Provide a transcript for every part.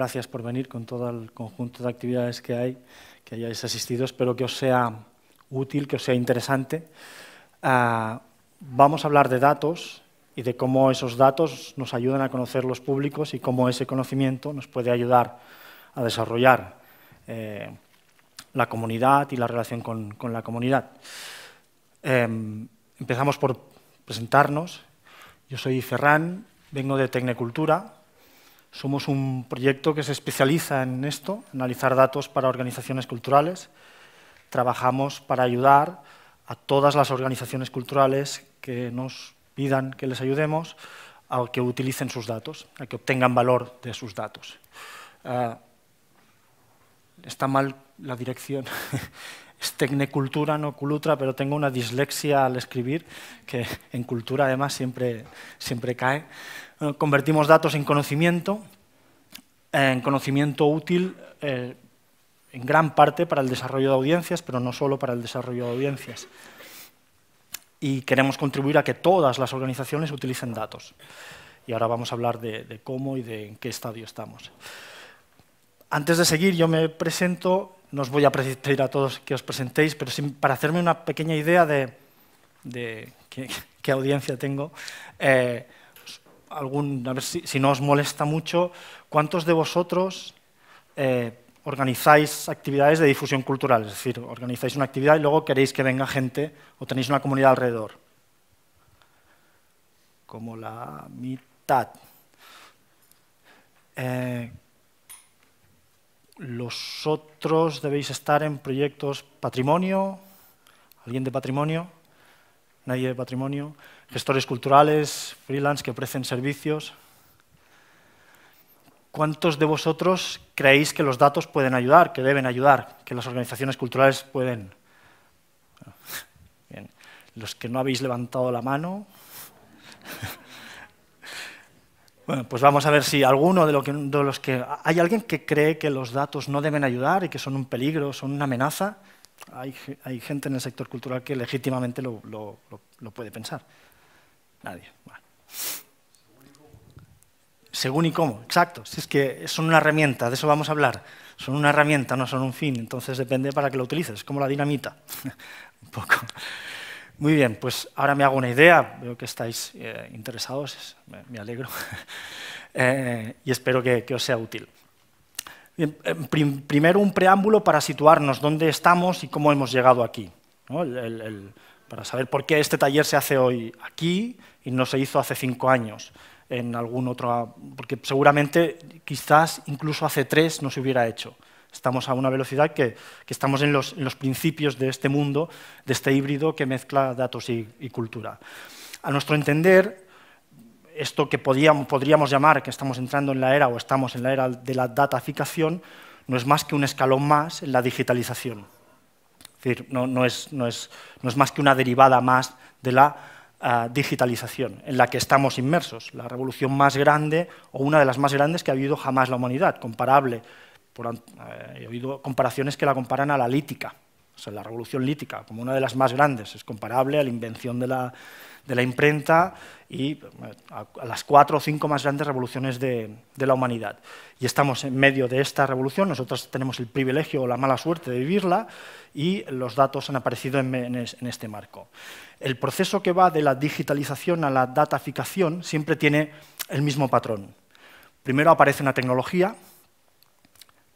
gracias por venir con todo el conjunto de actividades que hay, que hayáis asistido. Espero que os sea útil, que os sea interesante. Ah, vamos a hablar de datos y de cómo esos datos nos ayudan a conocer los públicos y cómo ese conocimiento nos puede ayudar a desarrollar eh, la comunidad y la relación con, la comunidad. Em, empezamos por presentarnos. Yo soy Ferran, vengo de Tecnecultura, somos un proyecto que se especializa en esto, analizar datos para organizaciones culturales. Trabajamos para ayudar a todas las organizaciones culturales que nos pidan que les ayudemos a que utilicen sus datos, a que obtengan valor de sus datos. Ah, está mal la dirección. es tecnecultura, no culutra, pero tengo una dislexia al escribir, que en cultura además siempre, siempre cae. Eh, convertimos datos en conocimiento, en conocimiento útil eh, en gran parte para el desarrollo de audiencias, pero no solo para el desarrollo de audiencias. Y queremos contribuir a que todas las organizaciones utilicen datos. Y ahora vamos a hablar de, cómo y de en qué estadio estamos. Antes de seguir, yo me presento, no os voy a pedir a todos que os presentéis, pero para hacerme una pequeña idea de, qué, audiencia tengo. Eh, a ver si, no os molesta mucho, ¿cuántos de vosotros eh, organizáis actividades de difusión cultural? Es decir, organizáis una actividad y luego queréis que venga gente o tenéis una comunidad alrededor. Como la mitad. Eh, los otros debéis estar en proyectos patrimonio. ¿Alguien de patrimonio? ¿Nadie de patrimonio? gestores culturales, freelance que ofrecen servicios. ¿Cuántos de vosotros creéis que los datos pueden ayudar, que deben ayudar, que las organizaciones culturales pueden? Los que no habéis levantado la mano. Bueno, pues vamos a ver si alguno de, los que... ¿Hay alguien que cree que los datos no deben ayudar y que son un peligro, son una amenaza? Hay, gente en el sector cultural que legítimamente lo puede pensar. Nadie. Según y cómo, exacto. Si es que son una herramienta, de eso vamos a hablar. Son una herramienta, no son un fin. Entonces depende para que lo utilices, como la dinamita. un poco. Muy bien, pues ahora me hago una idea. Veo que estáis eh, interesados, me, alegro. Eh, y espero que, os sea útil. Eh, primero un preámbulo para situarnos dónde estamos y cómo hemos llegado aquí. el, para saber por qué este taller se hace hoy aquí y no se hizo hace cinco años en algún otro, porque seguramente quizás incluso hace tres no se hubiera hecho. Estamos a una velocidad que, estamos en los, principios de este mundo, de este híbrido que mezcla datos y, cultura. A nuestro entender, esto que podríamos llamar que estamos entrando en la era o estamos en la era de la dataficación, no es más que un escalón más en la digitalización. Es decir, no, es, más que una derivada más de la ah, digitalización en la que estamos inmersos, la revolución más grande o una de las más grandes que ha habido jamás la humanidad, comparable, eh, he oído comparaciones que la comparan a la lítica, o sea, la revolución lítica, como una de las más grandes, es comparable a la invención de la, de la imprenta y a las cuatro o cinco más grandes revoluciones de, la humanidad. Y estamos en medio de esta revolución, nosotros tenemos el privilegio o la mala suerte de vivirla y los datos han aparecido en, en este marco. El proceso que va de la digitalización a la dataficación siempre tiene el mismo patrón. Primero aparece una tecnología,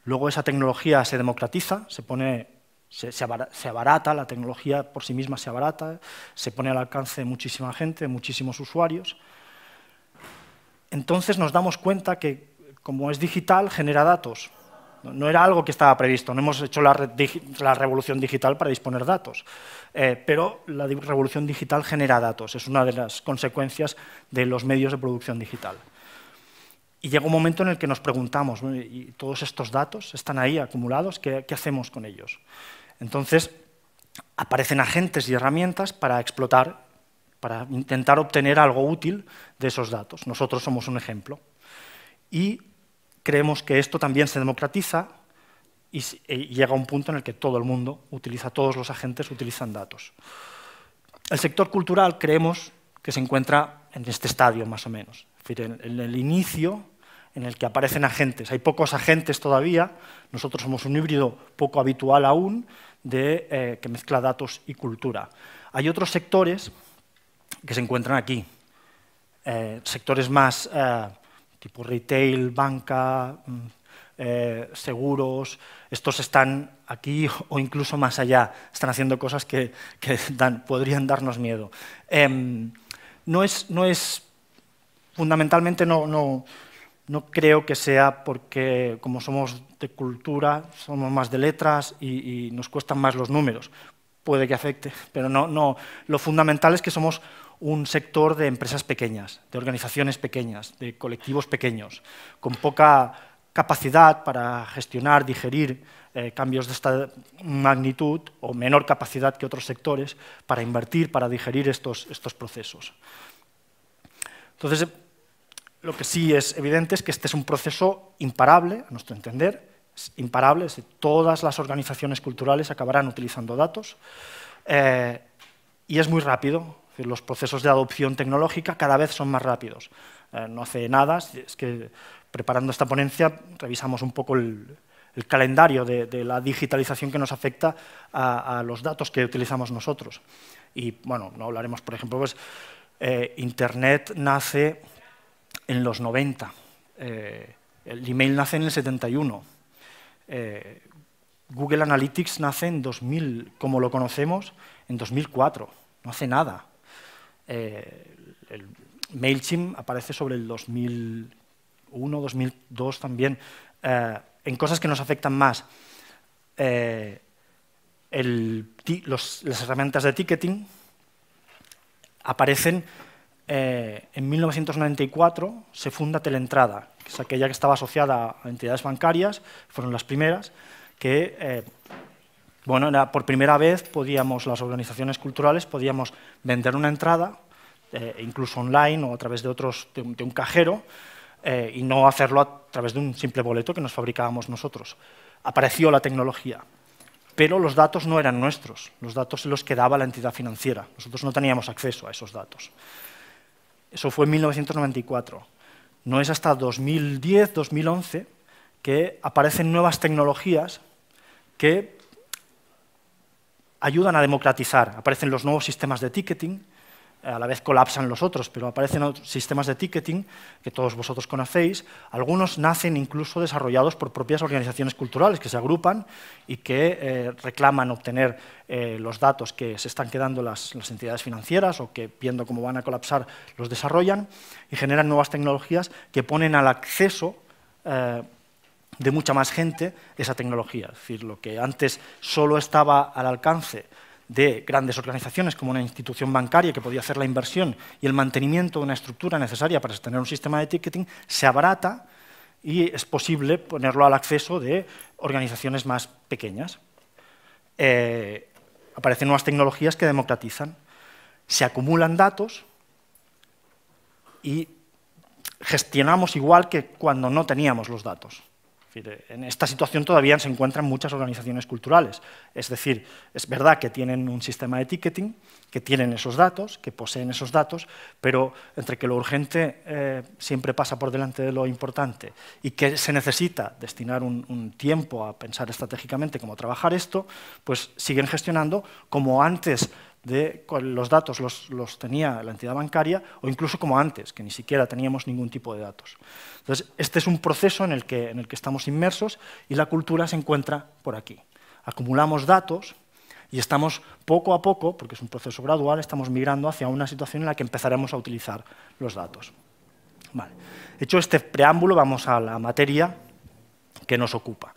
luego esa tecnología se democratiza, se pone se, abarata, la tecnología por sí misma se abarata, se pone al alcance de muchísima gente, muchísimos usuarios. Entonces nos damos cuenta que, como es digital, genera datos. No era algo que estaba previsto, no hemos hecho la, revolución digital para disponer datos, eh, pero la revolución digital genera datos, es una de las consecuencias de los medios de producción digital. Y llega un momento en el que nos preguntamos, ¿y todos estos datos están ahí acumulados? qué hacemos con ellos? Entonces, aparecen agentes y herramientas para explotar, para intentar obtener algo útil de esos datos. Nosotros somos un ejemplo. Y creemos que esto también se democratiza y eh, llega a un punto en el que todo el mundo utiliza, todos los agentes utilizan datos. El sector cultural creemos que se encuentra en este estadio, más o menos. en el inicio en el que aparecen agentes. Hay pocos agentes todavía, nosotros somos un híbrido poco habitual aún, de, eh, que mezcla datos y cultura. Hay otros sectores que se encuentran aquí, eh, sectores más eh, tipo retail, banca, mm, seguros, estos están aquí o incluso más allá, están haciendo cosas que, podrían darnos miedo. Em, no es, fundamentalmente no, no creo que sea porque, como somos de cultura, somos más de letras y, nos cuestan más los números. Puede que afecte, pero no, no. Lo fundamental es que somos un sector de empresas pequeñas, de organizaciones pequeñas, de colectivos pequeños, con poca capacidad para gestionar, digerir eh, cambios de esta magnitud o menor capacidad que otros sectores para invertir, para digerir estos, estos procesos. Entonces, lo que sí es evidente es que este es un proceso imparable, a nuestro entender, es imparable, todas las organizaciones culturales acabarán utilizando datos eh, y es muy rápido. los procesos de adopción tecnológica cada vez son más rápidos. Eh, no hace nada, es que preparando esta ponencia revisamos un poco el, calendario de, la digitalización que nos afecta a, los datos que utilizamos nosotros. Y bueno, no hablaremos, por ejemplo, pues eh, Internet nace en los 90. Eh, el email nace en el 71. Eh, Google Analytics nace en 2000, como lo conocemos, en 2004. No hace nada. Eh, MailChimp aparece sobre el 2001, 2002 también. en cosas que nos afectan más. las herramientas de ticketing aparecen eh, en 1994 se funda Teleentrada, que es aquella que estaba asociada a entidades bancarias, fueron las primeras, que eh, bueno, por primera vez podíamos, las organizaciones culturales podíamos vender una entrada, eh, incluso online o a través de, otros, de, un, de un cajero, y no hacerlo a través de un simple boleto que nos fabricábamos nosotros. Apareció la tecnología, pero los datos no eran nuestros, los datos se los quedaba la entidad financiera, nosotros no teníamos acceso a esos datos. Eso fue en 1994. No es hasta 2010, 2011 que aparecen nuevas tecnologías que ayudan a democratizar. Aparecen los nuevos sistemas de ticketing, a la vez colapsan los otros, pero aparecen sistemas de ticketing que todos vosotros conocéis. Algunos nacen incluso desarrollados por propias organizaciones culturales que se agrupan y que eh, reclaman obtener eh, los datos que se están quedando las, entidades financieras o que viendo cómo van a colapsar los desarrollan y generan nuevas tecnologías que ponen al acceso eh, de mucha más gente esa tecnología. Es decir, lo que antes solo estaba al alcance de grandes organizaciones como una institución bancaria que podía hacer la inversión y el mantenimiento de una estructura necesaria para sostener un sistema de ticketing, se abarata y es posible ponerlo al acceso de organizaciones más pequeñas. Eh, aparecen nuevas tecnologías que democratizan. Se acumulan datos y gestionamos igual que cuando no teníamos los datos en esta situación todavía se encuentran muchas organizaciones culturales. Es decir, es verdad que tienen un sistema de ticketing, que tienen esos datos, que poseen esos datos, pero entre que lo urgente eh, siempre pasa por delante de lo importante y que se necesita destinar un tiempo a pensar estratégicamente cómo trabajar esto, pues siguen gestionando como antes de los datos los, tenía la entidad bancaria o incluso como antes, que ni siquiera teníamos ningún tipo de datos. Entonces, este es un proceso en el que, en que estamos inmersos y la cultura se encuentra por aquí. Acumulamos datos y estamos poco a poco, porque es un proceso gradual, estamos migrando hacia una situación en la que empezaremos a utilizar los datos. Hecho este preámbulo, vamos a la materia que nos ocupa.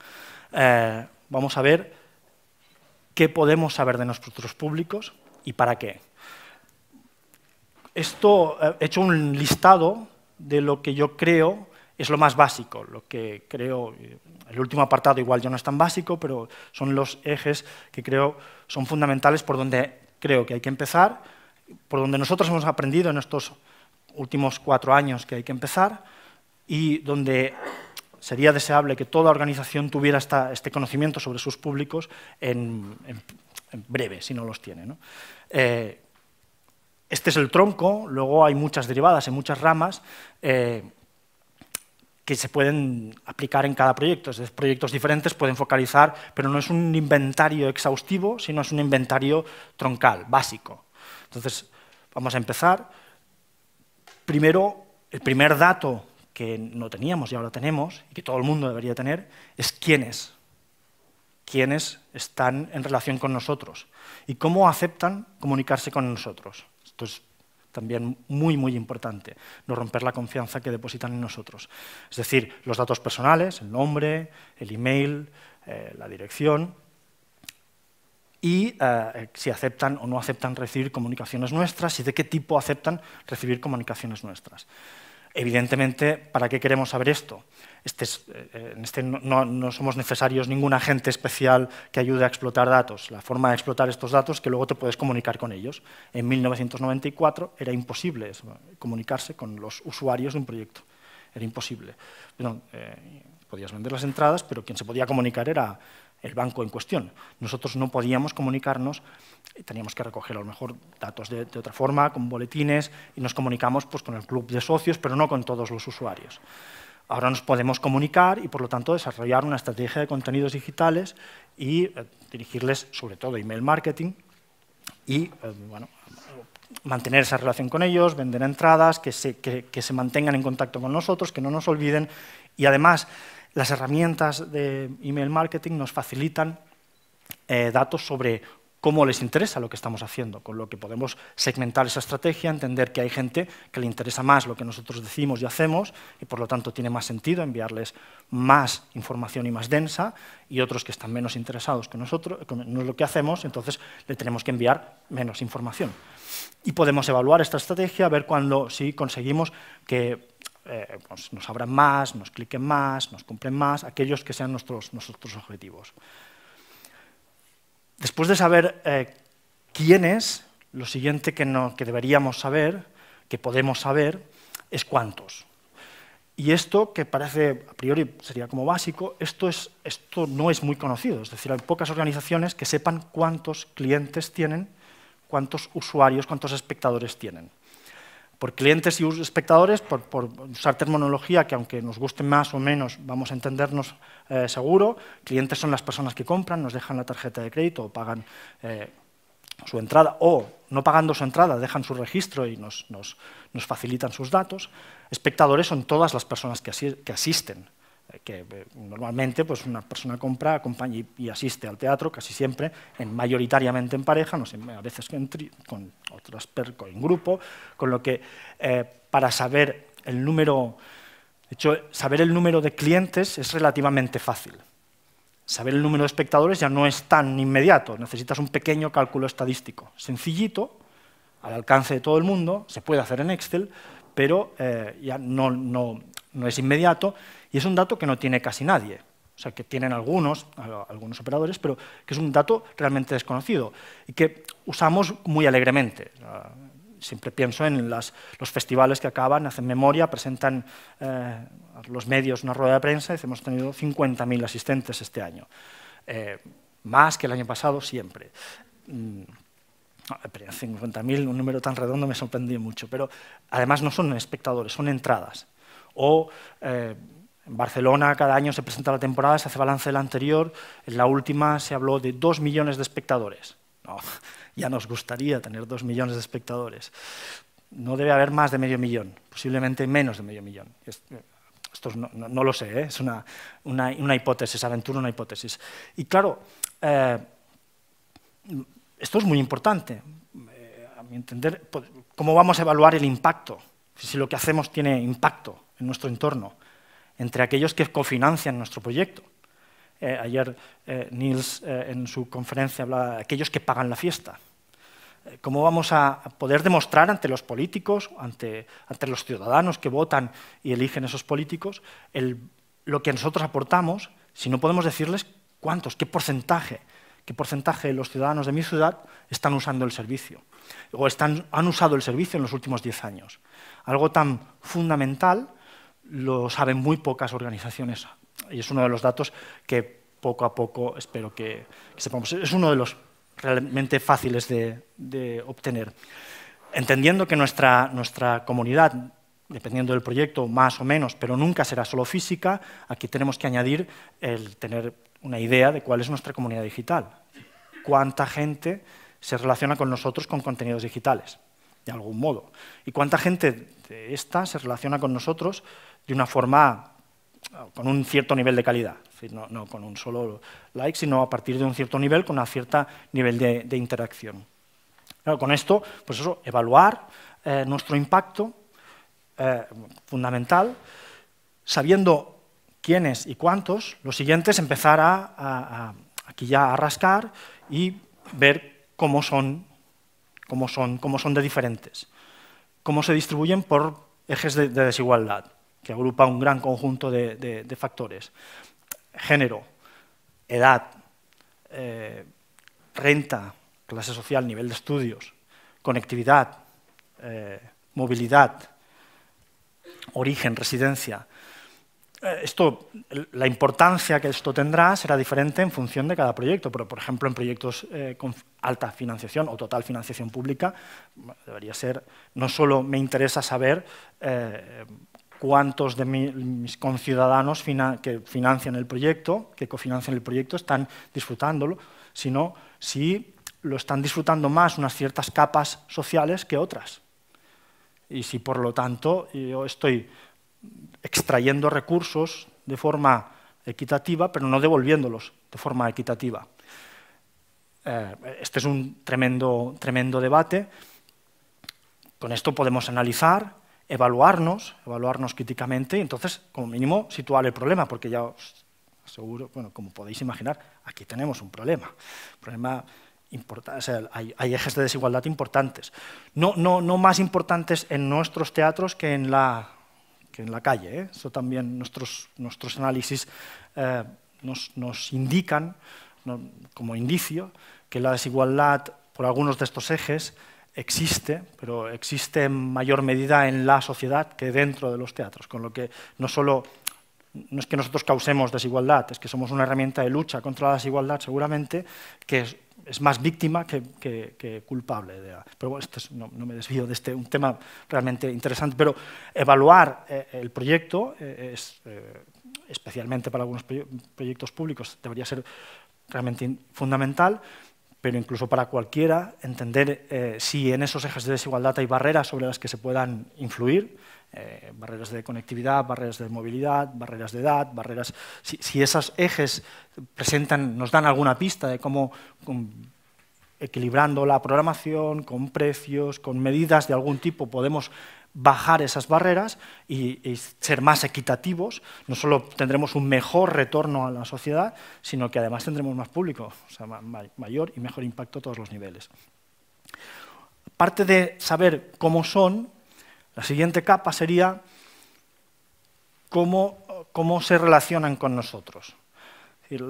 Eh, vamos a ver qué podemos saber de nuestros públicos, y para qué. Esto eh, he hecho un listado de lo que yo creo es lo más básico, lo que creo, eh, el último apartado igual ya no es tan básico, pero son los ejes que creo son fundamentales por donde creo que hay que empezar, por donde nosotros hemos aprendido en estos últimos cuatro años que hay que empezar y donde sería deseable que toda organización tuviera este conocimiento sobre sus públicos en, breve, si no los tiene. ¿no? Eh, este es el tronco, luego hay muchas derivadas y muchas ramas eh, que se pueden aplicar en cada proyecto. Es decir, proyectos diferentes pueden focalizar, pero no es un inventario exhaustivo, sino es un inventario troncal, básico. Entonces, vamos a empezar. Primero, el primer dato que no teníamos y ahora tenemos, y que todo el mundo debería tener, es quién es quienes están en relación con nosotros y cómo aceptan comunicarse con nosotros. Esto es también muy, muy importante, no romper la confianza que depositan en nosotros. Es decir, los datos personales, el nombre, el email, eh, la dirección, y eh, si aceptan o no aceptan recibir comunicaciones nuestras y de qué tipo aceptan recibir comunicaciones nuestras. Evidentemente, ¿para qué queremos saber esto? Este eh, eh, este no, somos necesarios ningún agente especial que ayude a explotar datos. La forma de explotar estos datos es que luego te puedes comunicar con ellos. En 1994 era imposible eh, comunicarse con los usuarios de un proyecto. Era imposible. Perdón, podías vender las entradas, pero quien se podía comunicar era el banco en cuestión. Nosotros no podíamos comunicarnos, eh, teníamos que recoger a lo mejor datos de, otra forma, con boletines, y nos comunicamos pues, con el club de socios, pero no con todos los usuarios. Ahora nos podemos comunicar y, por lo tanto, desarrollar una estrategia de contenidos digitales y eh, dirigirles, sobre todo, email marketing y eh, bueno, mantener esa relación con ellos, vender entradas, que que se mantengan en contacto con nosotros, que no nos olviden y, además, las herramientas de email marketing nos facilitan eh, datos sobre cómo les interesa lo que estamos haciendo, con lo que podemos segmentar esa estrategia, entender que hay gente que le interesa más lo que nosotros decimos y hacemos, y por lo tanto tiene más sentido enviarles más información y más densa, y otros que están menos interesados que nosotros, no es lo que hacemos, entonces le tenemos que enviar menos información. Y podemos evaluar esta estrategia, ver cuándo sí conseguimos que eh, pues nos abran más, nos cliquen más, nos compren más, aquellos que sean nuestros, nuestros objetivos. Después de saber eh, quién es, lo siguiente que, que deberíamos saber, que podemos saber, es cuántos. Y esto, que parece a priori sería como básico, esto, es, esto no es muy conocido. Es decir, hay pocas organizaciones que sepan cuántos clientes tienen, cuántos usuarios, cuántos espectadores tienen por clientes y espectadores, por, usar terminología que aunque nos guste más o menos, vamos a entendernos eh, seguro. Clientes son las personas que compran, nos dejan la tarjeta de crédito o pagan eh, su entrada, o no pagando su entrada, dejan su registro y nos facilitan sus datos. Espectadores son todas las personas que, asisten que eh, normalmente pues una persona compra, acompaña y, asiste al teatro casi siempre, en, mayoritariamente en pareja, no sé, a veces con, con otras en grupo, con lo que eh, para saber el número, saber el número de clientes es relativamente fácil. Saber el número de espectadores ya no es tan inmediato, necesitas un pequeño cálculo estadístico, sencillito, al alcance de todo el mundo, se puede hacer en Excel, pero eh, ya no, es inmediato y es un dato que no tiene casi nadie. O sea, que tienen algunos, algunos operadores, pero que es un dato realmente desconocido y que usamos muy alegremente. Siempre pienso en los festivales que acaban, hacen memoria, presentan a eh, los medios una rueda de prensa y hemos tenido 50.000 asistentes este año. Eh, más que el año pasado siempre. Mm, 50.000, ah, un número tan redondo me sorprendió mucho, pero además no son espectadores, son entradas. O eh, en Barcelona cada año se presenta la temporada, se hace balance del anterior, en la última se habló de 2 millones de espectadores. ya nos gustaría tener dos millones de espectadores. No debe haber más de medio millón, posiblemente menos de medio millón. Eh, esto no, lo sé, ¿eh? es una, hipótesis, aventura una hipótesis. Y claro, esto es muy importante, eh, a mi entender, pues, cómo vamos a evaluar el impacto, si lo que hacemos tiene impacto en nuestro entorno, entre aquellos que cofinancian nuestro proyecto. Eh, ayer Nils eh, Niels en su conferencia hablaba de aquellos que pagan la fiesta. ¿Cómo vamos a poder demostrar ante los políticos, ante, los ciudadanos que votan y eligen esos políticos, lo que nosotros aportamos, si no podemos decirles cuántos, qué porcentaje? qué porcentaje de los ciudadanos de mi ciudad están usando el servicio o están, han usado el servicio en los últimos 10 años. Algo tan fundamental lo saben muy pocas organizaciones y es uno de los datos que poco a poco espero que, sepamos. Es uno de los realmente fáciles de, obtener. Entendiendo que nuestra, nuestra comunidad, dependiendo del proyecto, más o menos, pero nunca será solo física, aquí tenemos que añadir el tener una idea de cuál es nuestra comunidad digital, cuánta gente se relaciona con nosotros con contenidos digitales, de algún modo, y cuánta gente de esta se relaciona con nosotros de una forma, con un cierto nivel de calidad, no, con un solo like, sino a partir de un cierto nivel, con un cierto nivel de, interacción. con esto, pues eso, evaluar eh, nuestro impacto eh, fundamental, sabiendo quiénes y cuántos, lo siguiente es empezar a, aquí ya a rascar y ver cómo son, de diferentes, cómo se distribuyen por ejes de, desigualdad, que agrupa un gran conjunto de, factores. Género, edad, eh, renta, clase social, nivel de estudios, conectividad, eh, movilidad, origen, residencia. Eh, esto, la importancia que esto tendrá será diferente en función de cada proyecto, pero por ejemplo en proyectos eh, con alta financiación o total financiación pública debería ser, no solo me interesa saber eh, cuántos de mis conciudadanos que financian el proyecto, que cofinancian el proyecto, están disfrutándolo, sino si lo están disfrutando más unas ciertas capas sociales que otras. Y si por lo tanto yo estoy extrayendo recursos de forma equitativa, pero no devolviéndolos de forma equitativa. Eh, este es un tremendo, tremendo debate. Con esto podemos analizar, evaluarnos, evaluarnos críticamente y entonces, como mínimo, situar el problema, porque ya os aseguro, como podéis imaginar, aquí tenemos un problema. problema o hay, ejes de desigualdad importantes. no, no más importantes en nuestros teatros que en la en la calle. ¿eh? Eso también nuestros, nuestros análisis eh, nos, indican, como indicio, que la desigualdad por algunos de estos ejes existe, pero existe en mayor medida en la sociedad que dentro de los teatros, con lo que no solo no es que nosotros causemos desigualdad, es que somos una herramienta de lucha contra la desigualdad, seguramente, que es, más víctima que, culpable. pero bueno, no, me desvío de este, un tema realmente interesante, pero evaluar eh, el proyecto eh, es, eh, especialmente para algunos proyectos públicos, debería ser realmente fundamental, pero incluso para cualquiera entender si en esos ejes de desigualdad hay barreras sobre las que se puedan influir, eh, barreras de conectividad, barreras de movilidad, barreras de edad, barreras... Si, si esos ejes presentan, nos dan alguna pista de cómo equilibrando la programación con precios, con medidas de algún tipo, podemos bajar esas barreras y, ser más equitativos, no solo tendremos un mejor retorno a la sociedad, sino que además tendremos más público, mayor y mejor impacto a todos los niveles. Parte de saber cómo son, la siguiente capa sería cómo, cómo se relacionan con nosotros.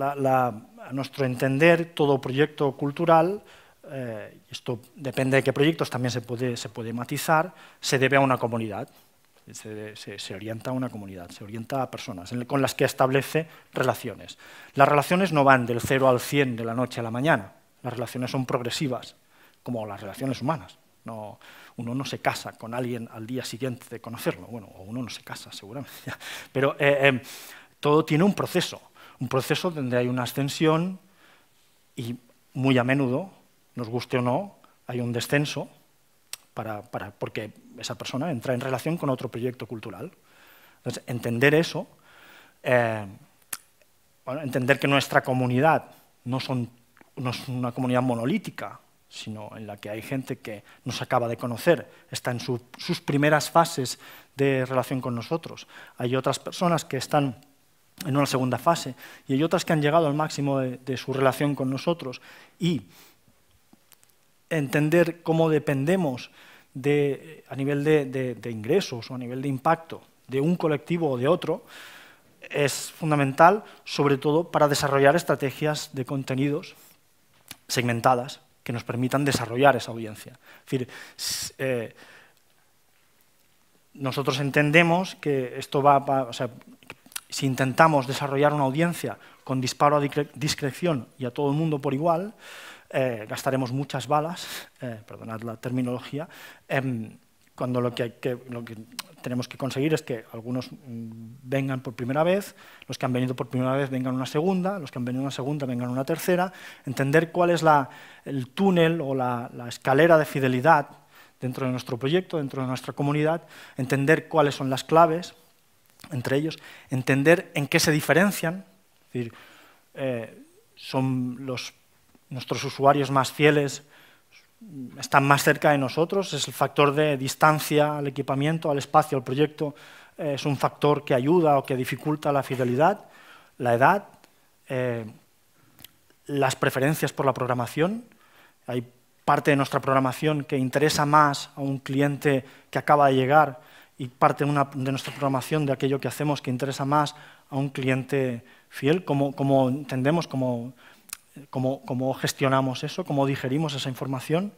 a nuestro entender, todo proyecto cultural, eh, esto depende de qué proyectos, también se puede, se puede matizar, se debe a una comunidad, se, se, se, orienta a una comunidad, se orienta a personas con las que establece relaciones. Las relaciones no van del 0 al 100 de la noche a la mañana, las relaciones son progresivas, como las relaciones humanas. No, uno no se casa con alguien al día siguiente de conocerlo, bueno, o uno no se casa seguramente, pero eh, eh, todo tiene un proceso, un proceso donde hay una ascensión y muy a menudo, nos guste o no, hay un descenso para, porque esa persona entra en relación con otro proyecto cultural. Entonces, entender eso, eh, entender que nuestra comunidad no, son, no es una comunidad monolítica, sino en la que hay gente que nos acaba de conocer, está en sus primeras fases de relación con nosotros. Hay otras personas que están en una segunda fase y hay otras que han llegado al máximo de, su relación con nosotros. Y entender cómo dependemos a nivel de, ingresos o a nivel de impacto de un colectivo o de otro es fundamental, sobre todo para desarrollar estrategias de contenidos segmentadas que nos permitan desarrollar esa audiencia. Es decir, eh, nosotros entendemos que esto va, o sea, si intentamos desarrollar una audiencia con disparo a discreción y a todo el mundo por igual, eh, gastaremos muchas balas, eh, perdonad la terminología, em, cuando lo que, lo que tenemos que conseguir es que algunos mm, vengan por primera vez, los que han venido por primera vez vengan una segunda, los que han venido una segunda vengan una tercera, entender cuál es el túnel o la, escalera de fidelidad dentro de nuestro proyecto, dentro de nuestra comunidad, entender cuáles son las claves entre ellos, entender en qué se diferencian, es decir, eh, son nuestros usuarios más fieles están más cerca de nosotros, es el factor de distancia al equipamiento, al espacio, al proyecto, eh, es un factor que ayuda o que dificulta la fidelidad, la edad, eh, las preferencias por la programación. Hay parte de nuestra programación que interesa más a un cliente que acaba de llegar y parte de, nuestra programación de aquello que hacemos que interesa más a un cliente fiel, como entendemos, como cómo, gestionamos eso, cómo digerimos esa información,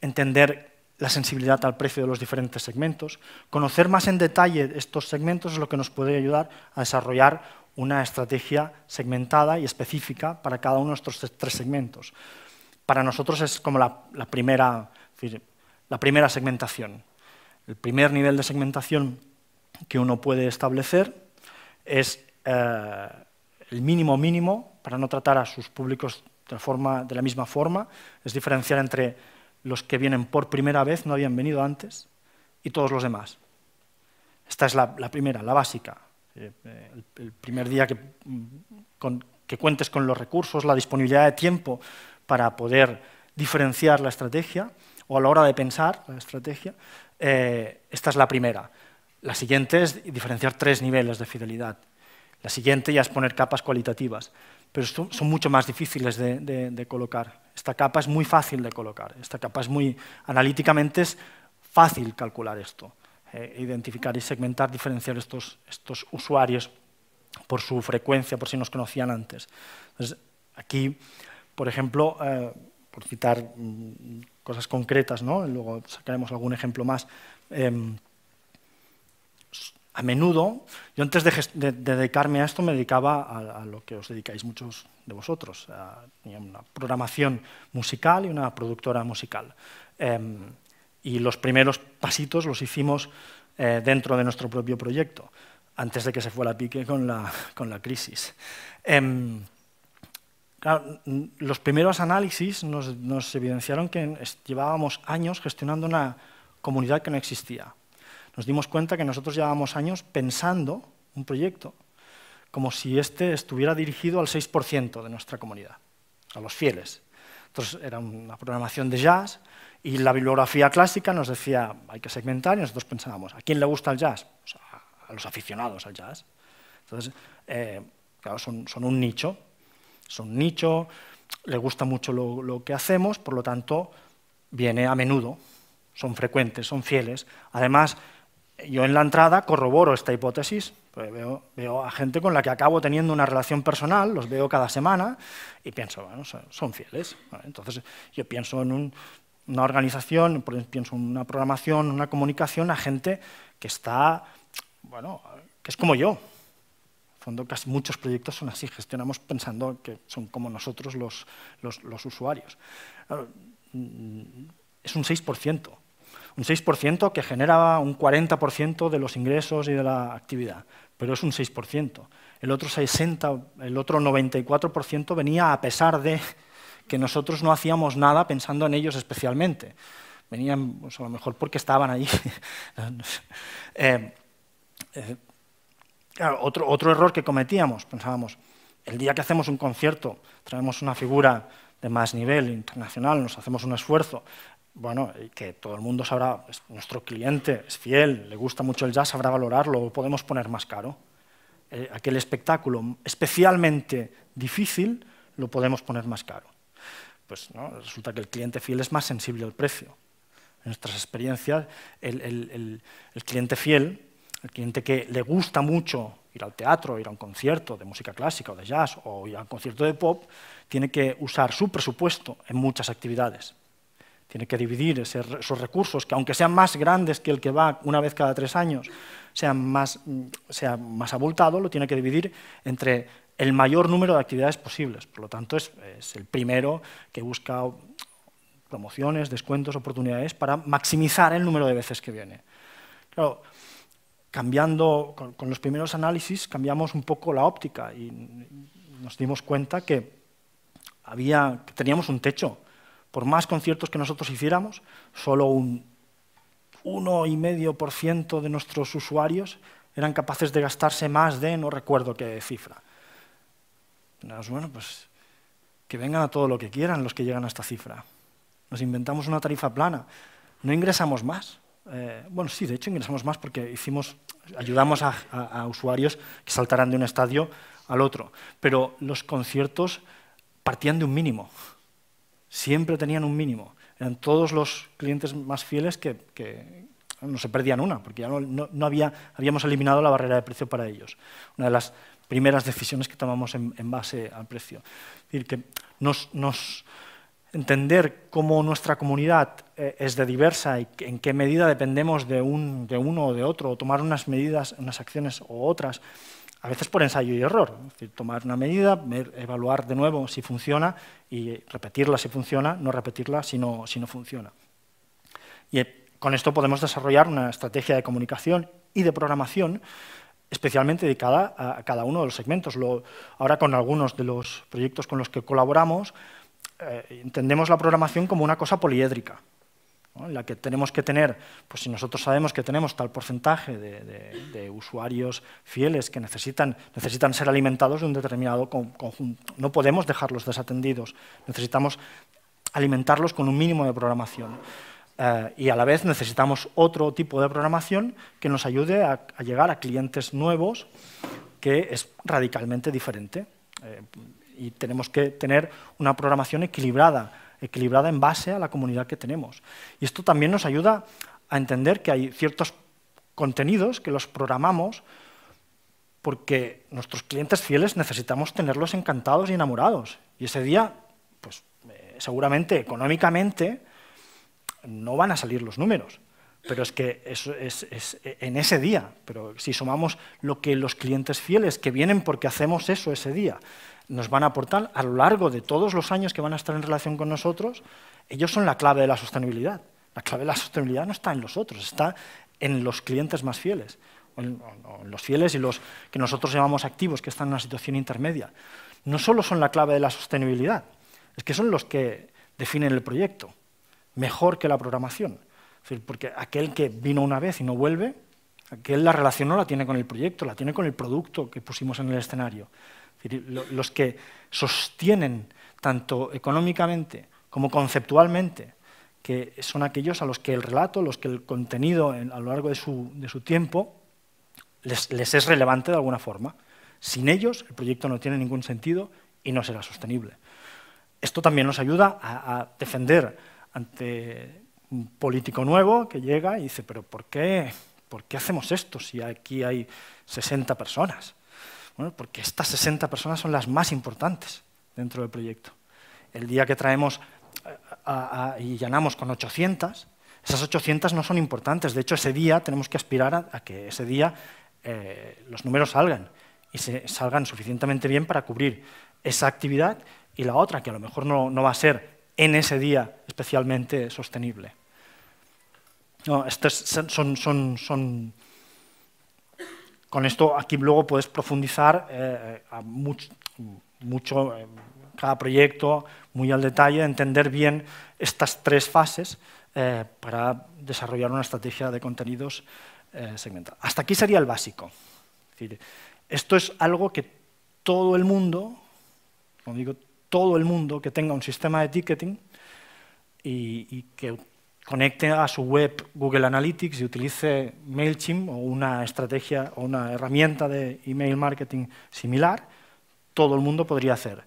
entender la sensibilidad al precio de los diferentes segmentos. Conocer más en detalle estos segmentos es lo que nos puede ayudar a desarrollar una estrategia segmentada y específica para cada uno de estos tres segmentos. Para nosotros es como la, la primera, la primera segmentación. El primer nivel de segmentación que uno puede establecer es eh, el mínimo mínimo para no tratar a sus públicos de la, misma forma, es diferenciar entre los que vienen por primera vez, no habían venido antes, y todos los demás. Esta es la, primera, la básica. Eh, eh, el, primer día mm, que, cuentes con los recursos, la disponibilidad de tiempo para poder diferenciar la estrategia, o a la hora de pensar la estrategia, eh, esta es la primera. La siguiente es diferenciar tres niveles de fidelidad. La siguiente ya es poner capas cualitativas, pero son, mucho más difíciles de, colocar. Esta capa es muy fácil de colocar, esta capa es muy, analíticamente es fácil calcular esto, eh, identificar y segmentar, diferenciar estos, usuarios por su frecuencia, por si nos conocían antes. aquí, por ejemplo, eh, por citar mm, cosas concretas, ¿no? luego sacaremos algún ejemplo más, em, a menudo, yo antes de, dedicarme a esto me dedicaba a, lo que os dedicáis muchos de vosotros, a, una programación musical y una productora musical. Em, y los primeros pasitos los hicimos eh, dentro de nuestro propio proyecto, antes de que se fuera la pique con la, crisis. Em, los primeros análisis nos, evidenciaron que llevábamos años gestionando una comunidad que no existía nos dimos cuenta que nosotros llevábamos años pensando un proyecto como si este estuviera dirigido al 6% de nuestra comunidad, a los fieles. Entonces era una programación de jazz y la bibliografía clásica nos decía, hay que segmentar, y nosotros pensábamos, ¿a quién le gusta el jazz? Pues a, los aficionados al jazz. Entonces, eh, claro, son, un nicho, son un nicho, le gusta mucho lo, lo que hacemos, por lo tanto, viene a menudo, son frecuentes, son fieles. Además, yo en la entrada corroboro esta hipótesis. Pues veo, a gente con la que acabo teniendo una relación personal, los veo cada semana y pienso, bueno, son, fieles. Entonces yo pienso en una organización, pienso en una programación, una comunicación a gente que está, bueno, que es como yo. En fondo, casi muchos proyectos son así, gestionamos pensando que son como nosotros los, los usuarios. Mm, es un 6%. Un 6% que generaba un 40% de los ingresos y de la actividad, pero es un 6%. El otro, 60, el otro 94% venía a pesar de que nosotros no hacíamos nada pensando en ellos especialmente. Venían, pues, a lo mejor porque estaban allí eh, eh, otro, otro error que cometíamos, pensábamos, el día que hacemos un concierto, traemos una figura de más nivel internacional, nos hacemos un esfuerzo, bueno, que todo el mundo sabrá, nuestro cliente es fiel, le gusta mucho el jazz, sabrá valorarlo, lo podemos poner más caro. Eh, aquel espectáculo especialmente difícil lo podemos poner más caro. Pues ¿no? resulta que el cliente fiel es más sensible al precio. En nuestras experiencias, el, el cliente fiel, el cliente que le gusta mucho ir al teatro, ir a un concierto de música clásica o de jazz o ir a un concierto de pop, tiene que usar su presupuesto en muchas actividades tiene que dividir esos recursos, que aunque sean más grandes que el que va una vez cada tres años, sea más, mm, sea abultado, lo tiene que dividir entre el mayor número de actividades posibles. Por lo tanto, es, el primero que busca promociones, descuentos, oportunidades para maximizar el número de veces que viene. cambiando con, los primeros análisis, cambiamos un poco la óptica y nos dimos cuenta que, había, que teníamos un techo por más conciertos que nosotros hiciéramos, solo un 1,5% de nuestros usuarios eran capaces de gastarse más de, no recuerdo qué cifra. Bueno, pues que vengan a todo lo que quieran los que llegan a esta cifra. Nos inventamos una tarifa plana. No ingresamos más. Eh, bueno, sí, de hecho ingresamos más porque hicimos, ayudamos a, a usuarios que saltaran de un estadio al otro. Pero los conciertos partían de un mínimo. Siempre tenían un mínimo. Eran todos los clientes más fieles que, no se perdían una, porque ya no, había, habíamos eliminado la barrera de precio para ellos. Una de las primeras decisiones que tomamos en, base al precio. decir, que nos, nos entender cómo nuestra comunidad eh, es de diversa y en qué medida dependemos de, un, de, uno o de otro, o tomar unas medidas, unas acciones o otras, a veces por ensayo y error. tomar una medida, evaluar de nuevo si funciona y repetirla si funciona, no repetirla si no, funciona. Y eh, con esto podemos desarrollar una estrategia de comunicación y de programación especialmente dedicada a cada uno de los segmentos. ahora con algunos de los proyectos con los que colaboramos, eh, entendemos la programación como una cosa poliédrica la que tenemos que tener, pues si nosotros sabemos que tenemos tal porcentaje de, usuarios fieles que necesitan, ser alimentados de un determinado conjunto, no podemos dejarlos desatendidos, necesitamos alimentarlos con un mínimo de programación. Eh, y a la vez necesitamos otro tipo de programación que nos ayude a, llegar a clientes nuevos que es radicalmente diferente. Eh, y tenemos que tener una programación equilibrada equilibrada en base a la comunidad que tenemos. Y esto también nos ayuda a entender que hay ciertos contenidos que los programamos porque nuestros clientes fieles necesitamos tenerlos encantados y enamorados. Y ese día, pues eh, seguramente económicamente, no van a salir los números. Pero es que es, eh, en ese día, pero si sumamos lo que los clientes fieles que vienen porque hacemos eso ese día, nos van a aportar a lo largo de todos los años que van a estar en relación con nosotros, ellos son la clave de la sostenibilidad. La clave de la sostenibilidad no está en los otros, está en los clientes más fieles, en, los fieles y los que nosotros llamamos activos, que están en una situación intermedia. No solo son la clave de la sostenibilidad, es que son los que definen el proyecto, mejor que la programación. porque aquel que vino una vez y no vuelve, aquel la relación no la tiene con el proyecto, la tiene con el producto que pusimos en el escenario los que sostienen tanto económicamente como conceptualmente, que son aquellos a los que el relato, los que el contenido a lo largo de su, tiempo les, es relevante de alguna forma. Sin ellos el proyecto no tiene ningún sentido y no será sostenible. Esto también nos ayuda a, defender ante un político nuevo que llega y dice, pero ¿por qué, ¿por qué hacemos esto si aquí hay 60 personas? porque estas 60 personas son las más importantes dentro del proyecto. El día que traemos y llenamos con 800, esas 800 no son importantes. De hecho, ese día tenemos que aspirar a, que ese día eh, los números salgan y salgan suficientemente bien para cubrir esa actividad y la otra, que a lo mejor no, va a ser en ese día especialmente sostenible. No, son, son con esto aquí luego puedes profundizar eh, eh, mucho, eh, cada proyecto, muy al detalle, entender bien estas tres fases para desarrollar una estrategia de contenidos segmentada. Hasta aquí sería el básico. esto es algo que todo el mundo, como digo, todo el mundo que tenga un sistema de ticketing y que conecte a su web Google Analytics y utilice MailChimp o una estrategia o una herramienta de email marketing similar, todo el mundo podría hacer,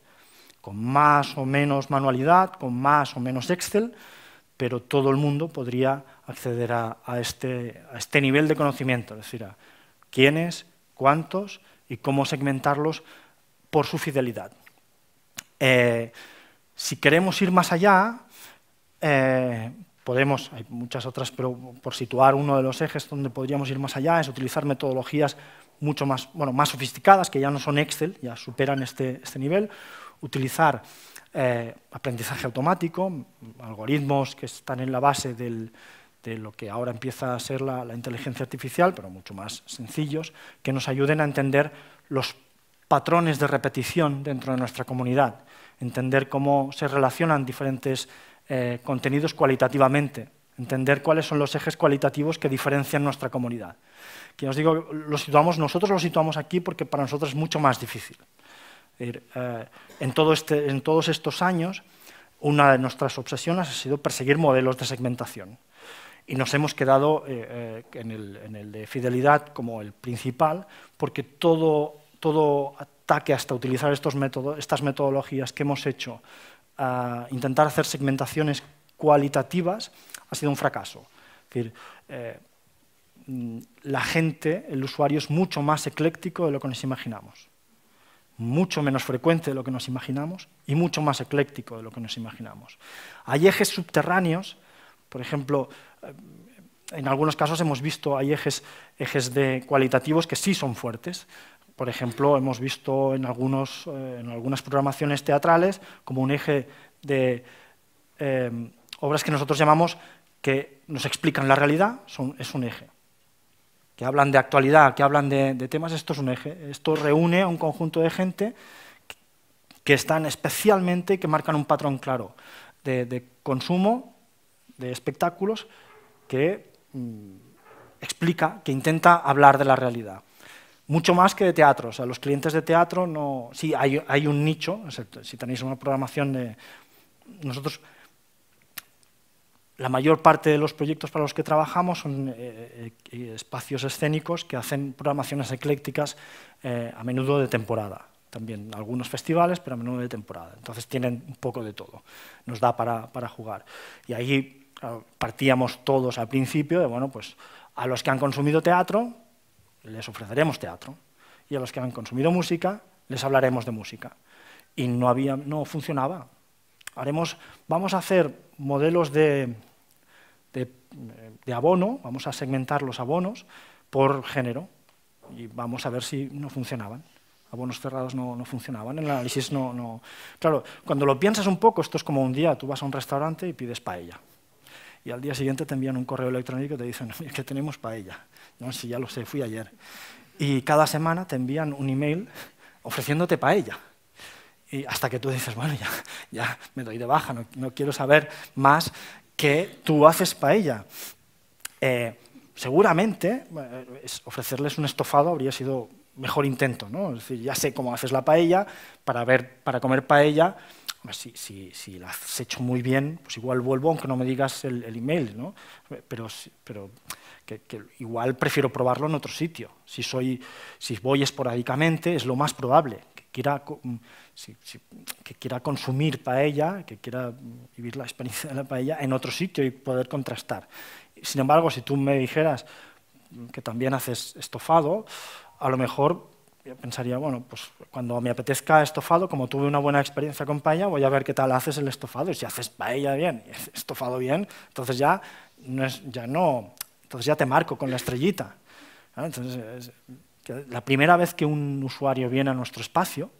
con más o menos manualidad, con más o menos Excel, pero todo el mundo podría acceder a, este, este, nivel de conocimiento, es decir, a quiénes, cuántos y cómo segmentarlos por su fidelidad. Eh, si queremos ir más allá, eh, podemos, hay muchas otras, pero por situar uno de los ejes donde podríamos ir más allá es utilizar metodologías mucho más, bueno, más sofisticadas, que ya no son Excel, ya superan este, este nivel, utilizar eh, aprendizaje automático, algoritmos que están en la base del, de lo que ahora empieza a ser la, inteligencia artificial, pero mucho más sencillos, que nos ayuden a entender los patrones de repetición dentro de nuestra comunidad, entender cómo se relacionan diferentes eh, contenidos cualitativamente, entender cuáles son los ejes cualitativos que diferencian nuestra comunidad. Que os digo, lo situamos, nosotros lo situamos aquí porque para nosotros es mucho más difícil. Eh, este, en, todos estos años, una de nuestras obsesiones ha sido perseguir modelos de segmentación. Y nos hemos quedado eh, en, el, de fidelidad como el principal, porque todo, todo ataque hasta utilizar estos métodos estas metodologías que hemos hecho intentar hacer segmentaciones cualitativas ha sido un fracaso. decir, eh, la gente, el usuario es mucho más ecléctico de lo que nos imaginamos, mucho menos frecuente de lo que nos imaginamos y mucho más ecléctico de lo que nos imaginamos. Hay ejes subterráneos, por ejemplo, eh, en algunos casos hemos visto, hay ejes, ejes de cualitativos que sí son fuertes, por ejemplo, hemos visto eh, en, algunas programaciones teatrales como un eje de eh, obras que nosotros llamamos que nos explican la realidad, es un eje. Que hablan de actualidad, que hablan de, temas, esto es un eje. Esto reúne a un conjunto de gente que están especialmente, que marcan un patrón claro de, consumo, de espectáculos, que mm, explica, que intenta hablar de la realidad mucho más que de teatro. O sea, los clientes de teatro no... Sí, hay, un nicho, si tenéis una programación de... Nosotros, la mayor parte de los proyectos para los que trabajamos son eh, eh, eh, espacios escénicos que hacen programaciones eclécticas a menudo de temporada. También algunos festivales, pero a menudo de temporada. Entonces tienen un poco de todo. Nos da para, para jugar. Y ahí partíamos todos al principio de, bueno, pues a los que han consumido teatro, les ofreceremos teatro. Y a los que han consumido música, les hablaremos de música. Y no, había, funcionaba. vamos a hacer modelos de, de, abono, vamos a segmentar los abonos por género y vamos a ver si no funcionaban abonos cerrados no, no, funcionaban, el análisis no... Claro, cuando lo piensas un poco, esto es como un día, tú vas a un restaurante y pides paella y al día siguiente te envían un correo electrónico y te dicen, es que tenemos paella. No, si ya lo sé, fui ayer. Y cada semana te envían un email ofreciéndote paella. Y hasta que tú dices, bueno, ya, ya me doy de baja, no, quiero saber más que tú haces paella. Eh, seguramente eh, ofrecerles un estofado habría sido mejor intento, ¿no? Es decir, ya sé cómo haces la paella, para, ver, para comer paella si, si, si la has hecho muy bien, pues igual vuelvo, aunque no me digas el, email, ¿no? Pero, pero que, igual prefiero probarlo en otro sitio. Si, soy, si voy esporádicamente, es lo más probable que quiera, mm, que quiera consumir paella, que quiera vivir la experiencia de la paella en otro sitio y poder contrastar. Sin embargo, si tú me dijeras que también haces estofado, a lo mejor yo pensaría, bueno, pues cuando me apetezca estofado, como tuve una buena experiencia con paella, voy a ver qué tal haces el estofado. Y si haces paella bien, estofado bien, entonces ya no, es, ya no, entonces ya te marco con la estrellita. Entonces, la primera vez que un usuario viene a nuestro espacio,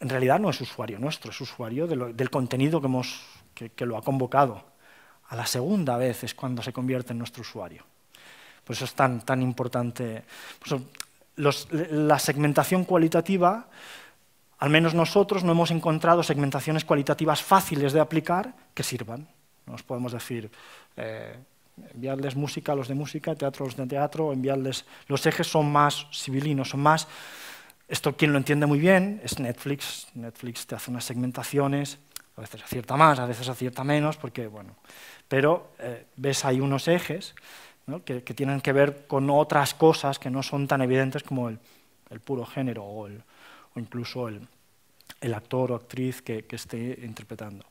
en realidad no es usuario nuestro, es usuario del contenido que, hemos, que, lo ha convocado. A la segunda vez es cuando se convierte en nuestro usuario. Por eso es tan, tan importante la segmentación cualitativa, al menos nosotros no hemos encontrado segmentaciones cualitativas fáciles de aplicar que sirvan. Nos podemos decir, eh, enviarles música a los de música, teatro a los de teatro, enviarles... Los ejes son más civilinos, son más... Esto quien lo entiende muy bien es Netflix. Netflix te hace unas segmentaciones, a veces acierta más, a veces acierta menos, porque, bueno... Pero eh, ves hay unos ejes que, tienen que ver con otras cosas que no son tan evidentes como el, puro género o, incluso el, actor o actriz que, esté interpretando.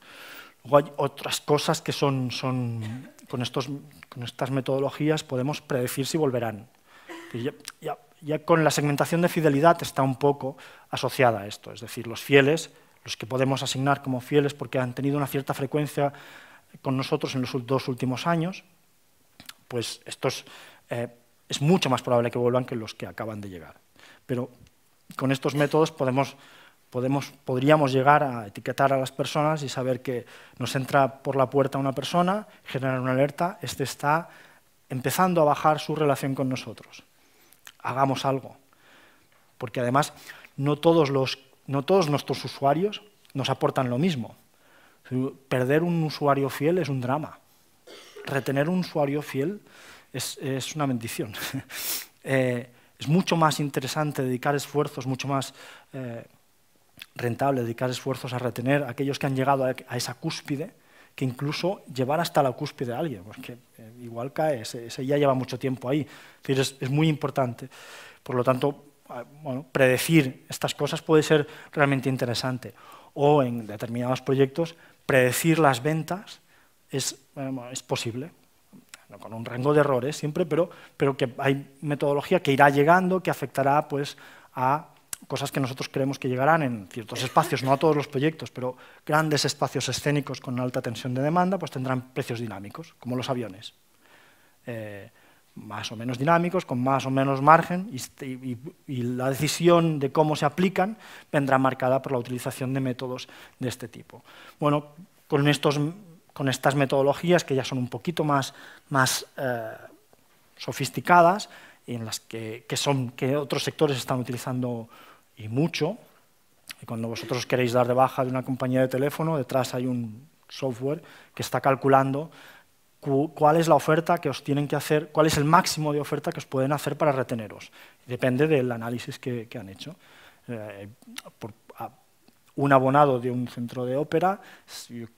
Luego hay otras cosas que son, con, estas metodologías podemos predecir si volverán. ya, ya con la segmentación de fidelidad está un poco asociada a esto, es decir, los fieles, los que podemos asignar como fieles porque han tenido una cierta frecuencia con nosotros en los dos últimos años, pues estos eh, es mucho más probable que vuelvan que los que acaban de llegar. Pero con estos métodos podemos, podríamos llegar a etiquetar a las personas y saber que nos entra por la puerta una persona, generar una alerta, este está empezando a bajar su relación con nosotros. Hagamos algo. Porque además no todos, los, no todos nuestros usuarios nos aportan lo mismo. Perder un usuario fiel es un drama retener un usuario fiel es, una bendición. Eh, es mucho más interesante dedicar esfuerzos, mucho más eh, rentable dedicar esfuerzos a retener a aquellos que han llegado a, esa cúspide que incluso llevar hasta la cúspide a alguien, porque eh, igual cae, ese, ya lleva mucho tiempo ahí. Es, es, muy importante. Por lo tanto, ah, predecir estas cosas puede ser realmente interesante. O en determinados proyectos, predecir las ventas es es posible, con un rango de errores siempre, pero, pero que hay metodología que irá llegando, que afectará pues, a cosas que nosotros creemos que llegarán en ciertos espacios, no a todos los proyectos, pero grandes espacios escénicos con alta tensión de demanda, pues tendrán precios dinámicos, como los aviones. Eh, más o menos dinámicos, con más o menos margen, este, y, y, la decisión de cómo se aplican vendrá marcada por la utilización de métodos de este tipo. Bueno, con estos con estas metodologías que ya son un poquito más, más eh, sofisticadas y en las que, que, son, que otros sectores están utilizando y mucho. Y cuando vosotros queréis dar de baja de una compañía de teléfono, detrás hay un software que está calculando cuál es la oferta que os tienen que hacer, cuál es el máximo de oferta que os pueden hacer para reteneros. Depende del análisis que, que han hecho. Eh, un abonado de un centro de ópera,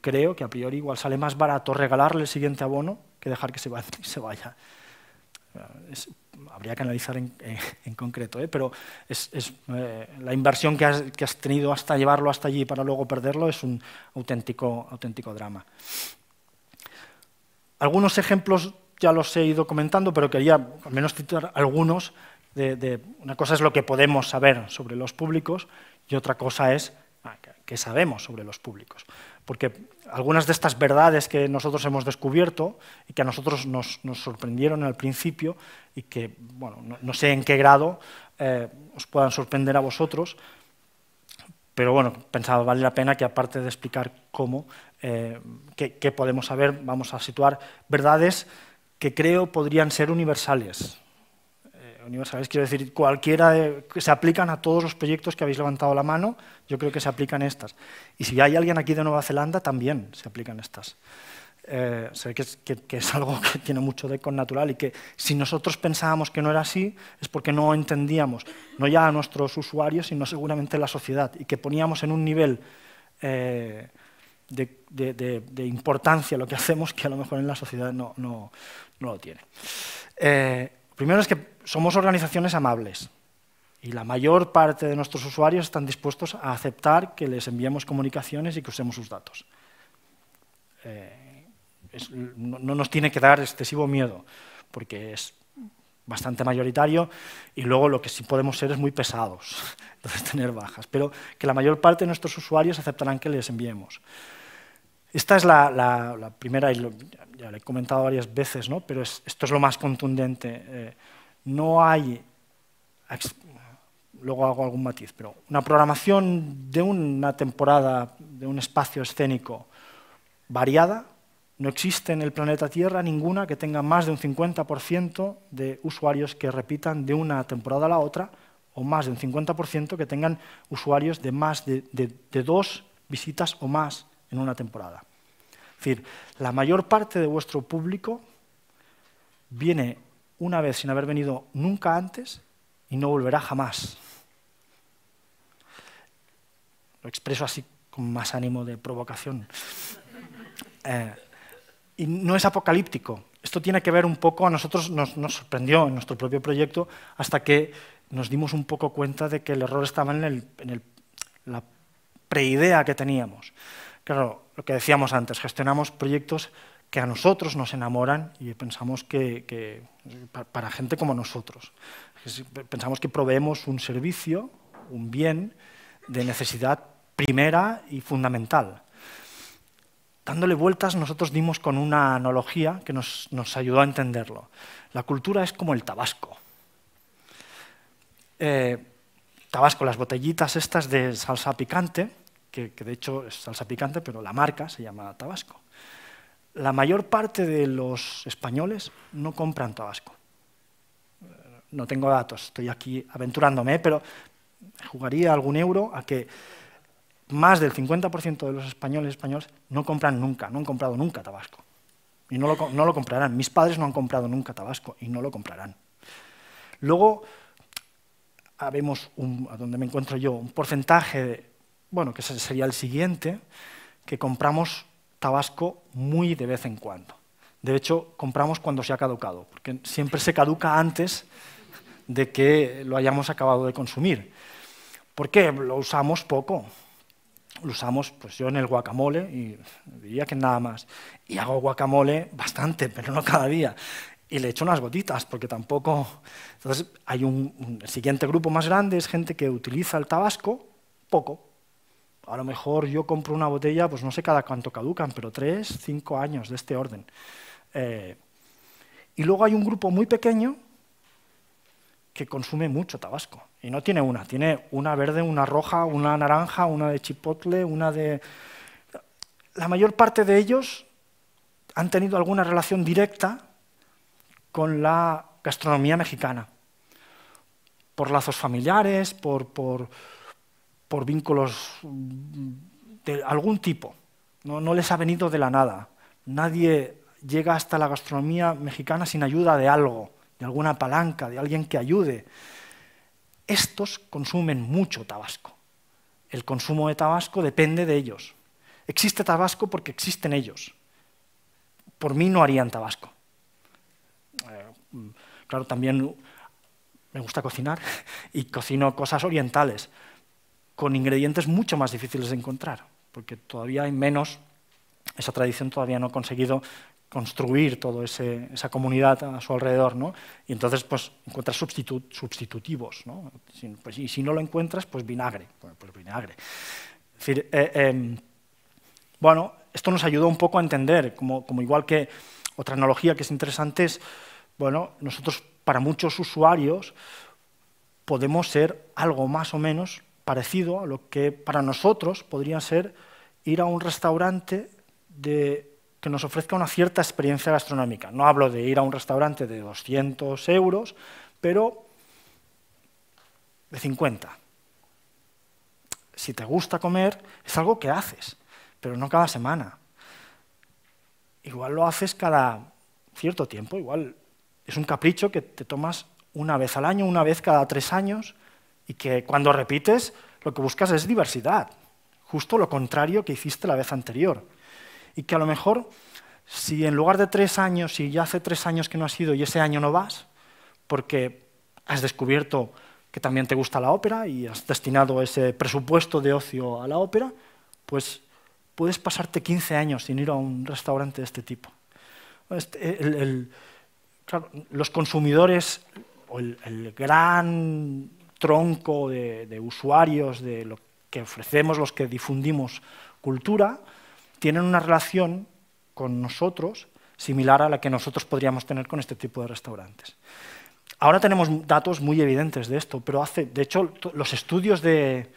creo que a priori igual sale más barato regalarle el siguiente abono que dejar que se vaya. Eh, habría que analizar en, concreto, ¿eh? pero es, eh, la inversión que has, tenido hasta llevarlo hasta allí para luego perderlo es un auténtico, auténtico drama. Algunos ejemplos ya los he ido comentando, pero quería al menos citar algunos. De, una cosa es lo que podemos saber sobre los públicos y otra cosa es Ah, que sabemos sobre los públicos. Porque algunas de estas verdades que nosotros hemos descubierto y que a nosotros nos, sorprendieron al principio y que, bueno, no, sé en qué grado eh, os puedan sorprender a vosotros, pero bueno, pensaba, vale la pena que aparte de explicar cómo, eh, qué podemos saber, vamos a situar verdades que creo podrían ser universales, universales, quiero decir, cualquiera, se aplican a todos los proyectos que habéis levantado la mano, yo creo que se aplican estas. Y si hay alguien aquí de Nueva Zelanda, también se aplican estas. Eh, sé que es, algo que tiene mucho de con natural y que si nosotros pensábamos que no era así es porque no entendíamos, no ya a nuestros usuarios, sino seguramente la sociedad, y que poníamos en un nivel eh, de, importancia lo que hacemos que a lo mejor en la sociedad no, no, no lo tiene. Eh, Primero es que somos organizaciones amables y la mayor parte de nuestros usuarios están dispuestos a aceptar que les enviemos comunicaciones y que usemos sus datos. Eh, no, no nos tiene que dar excesivo miedo, porque es bastante mayoritario, y luego lo que sí podemos ser es muy pesados, entonces tener bajas, pero que la mayor parte de nuestros usuarios aceptarán que les enviemos. Esta es la, primera, y lo, ya la he comentado varias veces, ¿no? pero esto es lo más contundente. Eh, no hay, luego hago algún matiz, pero una programación de una temporada, de un espacio escénico variada, no existe en el planeta Tierra ninguna que tenga más de un 50% de usuarios que repitan de una temporada a la otra, o más de un 50% que tengan usuarios de más de dos visitas o más en una temporada. Es decir, la mayor parte de vuestro público viene una vez sin haber venido nunca antes y no volverá jamás. Lo expreso así con más ánimo de provocación. Eh, y no es apocalíptico. Esto tiene que ver un poco, a nosotros nos, sorprendió en nuestro propio proyecto hasta que nos dimos un poco cuenta de que el error estaba en, la preidea que teníamos. Claro, lo que decíamos antes, gestionamos proyectos que a nosotros nos enamoran y pensamos que, para gente como nosotros. Pensamos que proveemos un servicio, un bien de necesidad primera y fundamental. Dándole vueltas nosotros dimos con una analogía que nos, ayudó a entenderlo. La cultura es como el tabasco. Eh, tabasco, las botellitas estas de salsa picante, que, de hecho es salsa picante, pero la marca se llama Tabasco. La mayor parte de los españoles no compran Tabasco. No tengo datos, estoy aquí aventurándome, pero jugaría algún euro a que más del 50% de los españoles españoles no compran nunca, no han comprado nunca Tabasco. Y no lo, comprarán. Mis padres no han comprado nunca Tabasco y no lo comprarán. Luego, vemos a donde me encuentro yo, un porcentaje de bueno, que sería el siguiente, que compramos tabasco muy de vez en cuando. De hecho, compramos cuando se ha caducado, porque siempre se caduca antes de que lo hayamos acabado de consumir. ¿Por qué? Lo usamos poco. Lo usamos, pues yo en el guacamole, y diría que nada más. Y hago guacamole bastante, pero no cada día. Y le echo unas gotitas, porque tampoco... Entonces, hay un, siguiente grupo más grande, es gente que utiliza el tabasco poco, a lo mejor yo compro una botella, pues no sé cada cuánto caducan, pero tres, cinco años de este orden. Eh, y luego hay un grupo muy pequeño que consume mucho tabasco. Y no tiene una, tiene una verde, una roja, una naranja, una de chipotle, una de... La mayor parte de ellos han tenido alguna relación directa con la gastronomía mexicana, por lazos familiares, por, por por vínculos de algún tipo. No, les ha venido de la nada. Nadie llega hasta la gastronomía mexicana sin ayuda de algo, de alguna palanca, de alguien que ayude. Estos consumen mucho tabasco. El consumo de tabasco depende de ellos. Existe tabasco porque existen ellos. Por mí no harían tabasco. Eh, claro, también me gusta cocinar y cocino cosas orientales con ingredientes mucho más difíciles de encontrar, porque todavía hay menos, esa tradición todavía no ha conseguido construir toda esa comunidad a su alrededor, ¿no? Y entonces, pues, encuentras sustitutivos, ¿no? Pues, y si no lo encuentras, pues vinagre, pues, pues vinagre. Es decir, eh, em, bueno, esto nos ayudó un poco a entender, como, como igual que otra analogía que es interesante es, bueno, nosotros para muchos usuarios podemos ser algo más o menos parecido a lo que para nosotros podría ser ir a un restaurante que nos ofrezca una cierta experiencia gastronómica. No hablo de ir a un restaurante de 200 euros, pero de 50. Si te gusta comer, es algo que haces, pero no cada semana. Igual lo haces cada cierto tiempo, igual es un capricho que te tomas una vez al año, una vez cada tres años, y que cuando repites lo que buscas es diversidad, justo lo contrario que hiciste la vez anterior. Y que a lo mejor si en lugar de tres años, si ya hace tres años que no has ido y ese año no vas, porque has descubierto que también te gusta la ópera y has destinado ese presupuesto de ocio a la ópera, pues puedes pasarte 15 años sin ir a un restaurante de este tipo. Este, los consumidores, el gran tronco de, usuarios, de lo que ofrecemos, los que difundimos cultura, tienen una relación con nosotros similar a la que nosotros podríamos tener con este tipo de restaurantes. Ahora tenemos datos muy evidentes de esto, pero hace, de hecho, los estudios de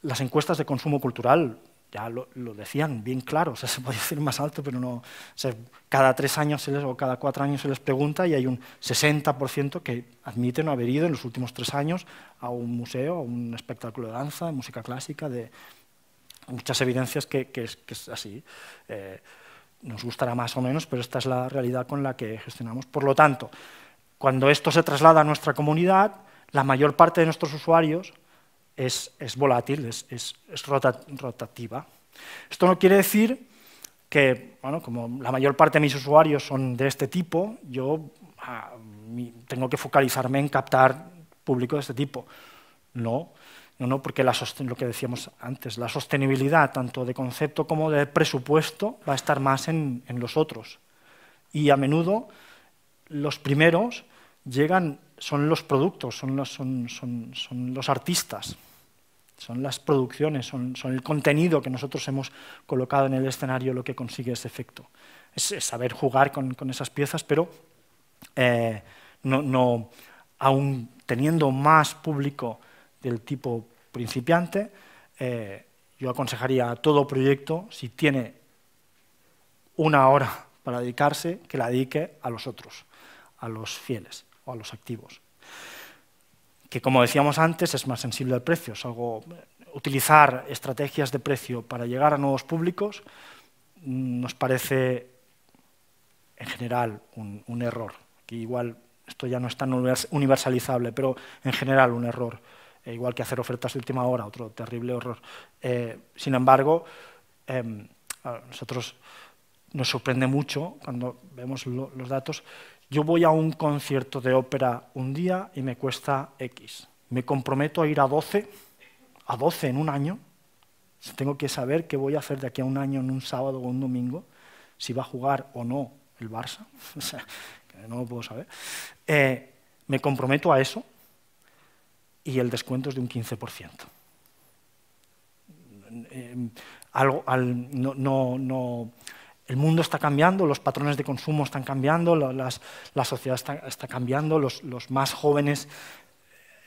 las encuestas de consumo cultural ya lo, decían bien claro, se puede decir más alto, pero no. cada tres años se les, o cada cuatro años se les pregunta y hay un 60% que admiten no haber ido en los últimos tres años a un museo, a un espectáculo de danza, de música clásica, de muchas evidencias que, es, así. Eh, nos gustará más o menos, pero esta es la realidad con la que gestionamos. Por lo tanto, cuando esto se traslada a nuestra comunidad, la mayor parte de nuestros usuarios es, es volátil, es, es, rotativa. Esto no quiere decir que, bueno, como la mayor parte de mis usuarios son de este tipo, yo ah, tengo que focalizarme en captar público de este tipo. No, no, no porque lo que decíamos antes, la sostenibilidad tanto de concepto como de presupuesto va a estar más en, en los otros. Y a menudo los primeros llegan son los productos, son los, artistas, son las producciones, son, el contenido que nosotros hemos colocado en el escenario lo que consigue ese efecto. Es, saber jugar con, esas piezas, pero eh, no, aún teniendo más público del tipo principiante, eh, yo aconsejaría a todo proyecto, si tiene una hora para dedicarse, que la dedique a los otros, a los fieles o a los activos. Que como decíamos antes es más sensible al precio, es algo utilizar estrategias de precio para llegar a nuevos públicos mm, nos parece en general un, error, que igual esto ya no es tan universalizable, pero en general un error, e igual que hacer ofertas de última hora, otro terrible error. Eh, sin embargo, em, nosotros nos sorprende mucho cuando vemos los datos yo voy a un concierto de ópera un día y me cuesta X. Me comprometo a ir a 12, a 12 en un año. Tengo que saber qué voy a hacer de aquí a un año, en un sábado o un domingo, si va a jugar o no el Barça. no lo puedo saber. Eh, me comprometo a eso y el descuento es de un 15%. Eh, algo, no, no, no, el mundo está cambiando, los patrones de consumo están cambiando, la sociedad está, cambiando, los, más jóvenes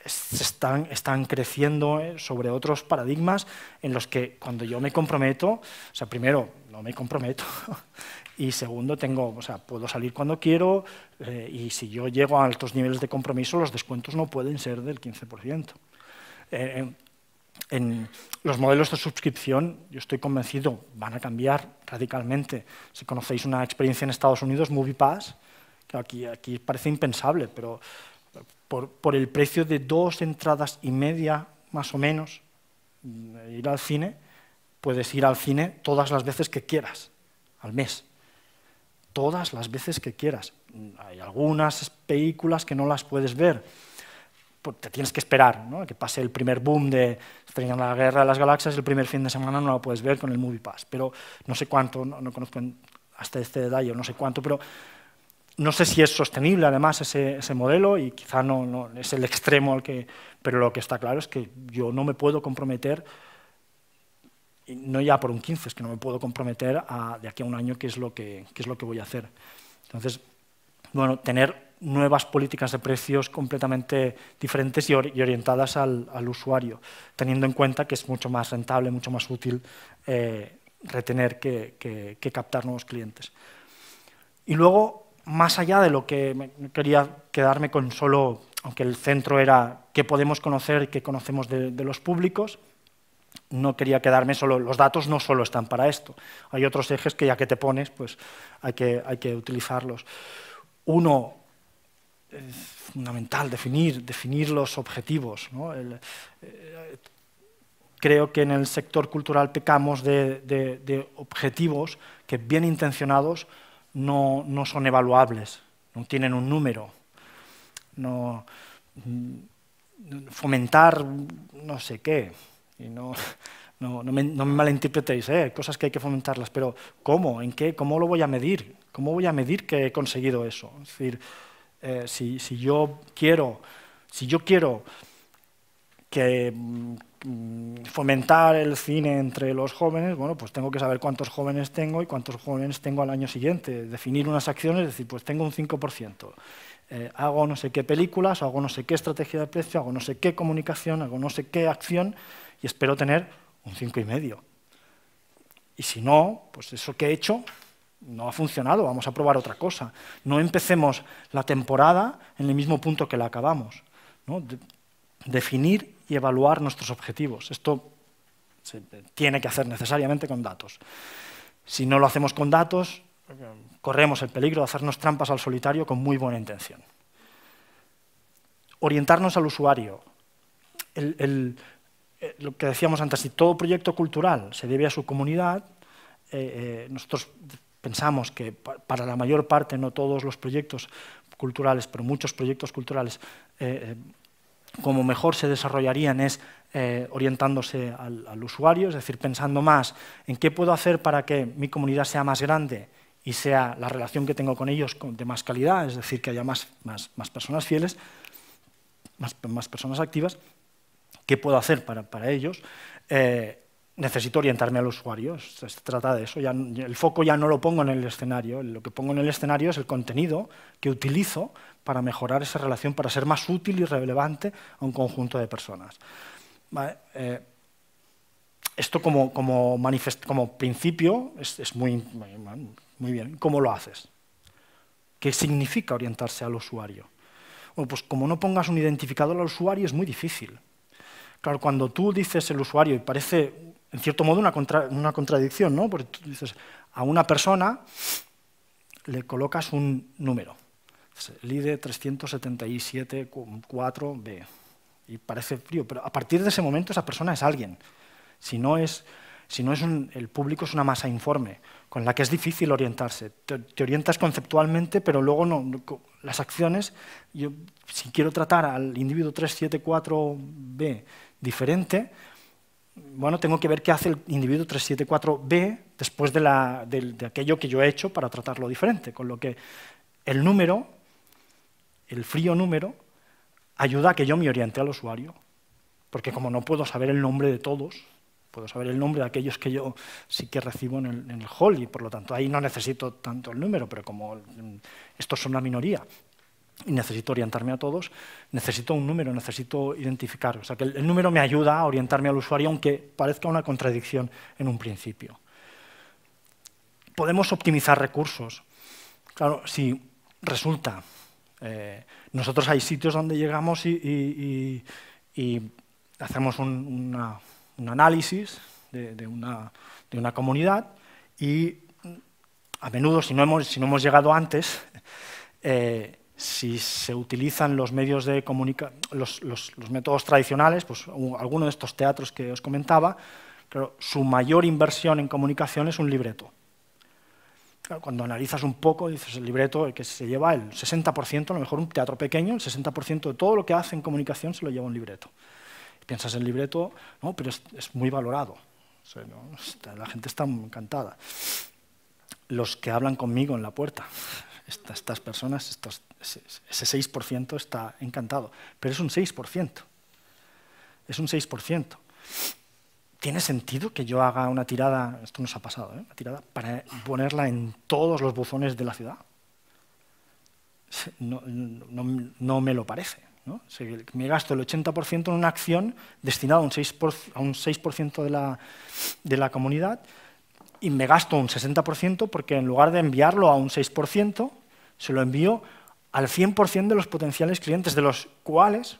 están, están creciendo eh, sobre otros paradigmas en los que cuando yo me comprometo, o sea, primero, no me comprometo, y segundo, tengo, o sea, puedo salir cuando quiero eh, y si yo llego a altos niveles de compromiso, los descuentos no pueden ser del 15% en los modelos de suscripción, yo estoy convencido, van a cambiar radicalmente. Si conocéis una experiencia en Estados Unidos, MoviePass, que aquí, aquí parece impensable, pero por, por, el precio de dos entradas y media, más o menos, mm, ir al cine, puedes ir al cine todas las veces que quieras, al mes. Todas las veces que quieras. Mm, hay algunas películas que no las puedes ver pues, te tienes que esperar, ¿no? que pase el primer boom de la guerra de las galaxias, el primer fin de semana no lo puedes ver con el Movie Pass, pero no sé cuánto, no, conozco hasta este detalle, no sé cuánto, pero no sé si es sostenible además ese, modelo y quizá no, es el extremo al que, pero lo que está claro es que yo no me puedo comprometer, no ya por un 15, es que no me puedo comprometer a, de aquí a un año qué es lo que, qué es lo que voy a hacer. Entonces, bueno, tener nuevas políticas de precios completamente diferentes y, orientadas al, usuario, teniendo en cuenta que es mucho más rentable, mucho más útil eh, retener que, captar nuevos clientes. Y luego, más allá de lo que quería quedarme con solo, aunque el centro era qué podemos conocer, y qué conocemos de, los públicos, no quería quedarme solo, los datos no solo están para esto, hay otros ejes que ya que te pones, pues hay que, hay que utilizarlos. Uno, es fundamental definir, definir los objetivos. ¿no? Eh, creo que en el sector cultural pecamos de, de, de objetivos que bien intencionados no, no, son evaluables, no tienen un número. No, mm, fomentar no sé qué. Y no, no, no, me, malinterpretéis, ¿eh? cosas que hay que fomentarlas, pero ¿cómo? ¿En qué? ¿Cómo lo voy a medir? ¿Cómo voy a medir que he conseguido eso? Es decir, eh, si, yo quiero, si yo quiero mm, fomentar el cine entre los jóvenes, bueno, pues tengo que saber cuántos jóvenes tengo y cuántos jóvenes tengo al año siguiente. Definir unas acciones, es decir, pues tengo un 5%. Eh, hago no sé qué películas, hago no sé qué estrategia de precio, hago no sé qué comunicación, hago no sé qué acción y espero tener un 5,5. Y si no, pues eso que he hecho no ha funcionado, vamos a probar otra cosa. No empecemos la temporada en el mismo punto que la acabamos. definir y evaluar nuestros objetivos. Esto se tiene que hacer necesariamente con datos. Si no lo hacemos con datos, corremos el peligro de hacernos trampas al solitario con muy buena intención. Orientarnos al usuario. Eh, lo que decíamos antes, si todo proyecto cultural se debe a su comunidad, eh, eh, nosotros pensamos que para la mayor parte, no todos los proyectos culturales, pero muchos proyectos culturales, eh, eh, como mejor se desarrollarían es eh, orientándose al, usuario, es decir, pensando más en qué puedo hacer para que mi comunidad sea más grande y sea la relación que tengo con ellos de más calidad, es decir, que haya más, más, personas fieles, más, personas activas, qué puedo hacer para, ellos necesito orientarme al usuario, se trata de eso. el foco ya no lo pongo en el escenario, lo que pongo en el escenario es el contenido que utilizo para mejorar esa relación, para ser más útil y relevante a un conjunto de personas. Eh, esto como, como, como principio es, muy, muy, bien. ¿Cómo lo haces? ¿Qué significa orientarse al usuario? Bueno, pues como no pongas un identificador al usuario es muy difícil. Claro, cuando tú dices el usuario y parece en cierto modo, una, contradicción, ¿no? Porque tú dices, a una persona le colocas un número, LIDE 377-4B, e y parece frío, pero a partir de ese momento esa persona es alguien. Si no es, si no es un, el público es una masa informe, con la que es difícil orientarse. Te, orientas conceptualmente, pero luego no, las acciones, yo si quiero tratar al individuo 374B diferente, bueno, tengo que ver qué hace el individuo 374B después de, aquello que yo he hecho para tratarlo diferente. Con lo que el número, el frío número, ayuda a que yo me oriente al usuario. Porque como no puedo saber el nombre de todos, puedo saber el nombre de aquellos que yo sí que recibo en el, en el hall y por lo tanto ahí no necesito tanto el número, pero como estos son la minoría, y necesito orientarme a todos, necesito un número, necesito identificar. O sea, que el, número me ayuda a orientarme al usuario, aunque parezca una contradicción en un principio. Podemos optimizar recursos. Claro, si resulta, eh, nosotros hay sitios donde llegamos y, hacemos un, análisis de, una, comunidad y a menudo, si no hemos, si no hemos llegado antes, eh, si se utilizan los medios de los, métodos tradicionales, pues alguno de estos teatros que os comentaba, claro, su mayor inversión en comunicación es un libreto. cuando analizas un poco, dices el libreto el que se lleva el 60%, a lo mejor un teatro pequeño, el 60% de todo lo que hace en comunicación se lo lleva un libreto. piensas el libreto, no, pero es, muy valorado. La gente está encantada. Los que hablan conmigo en la puerta, estas, estas personas, estos ese, 6% está encantado, pero es un 6%. Es un 6%. ¿Tiene sentido que yo haga una tirada, esto nos ha pasado, ¿eh? una tirada para ponerla en todos los buzones de la ciudad? No, no, me lo parece. me gasto el 80% en una acción destinada a un 6%, a un 6 de, la, de la comunidad y me gasto un 60% porque en lugar de enviarlo a un 6%, se lo envío al 100% de los potenciales clientes, de los cuales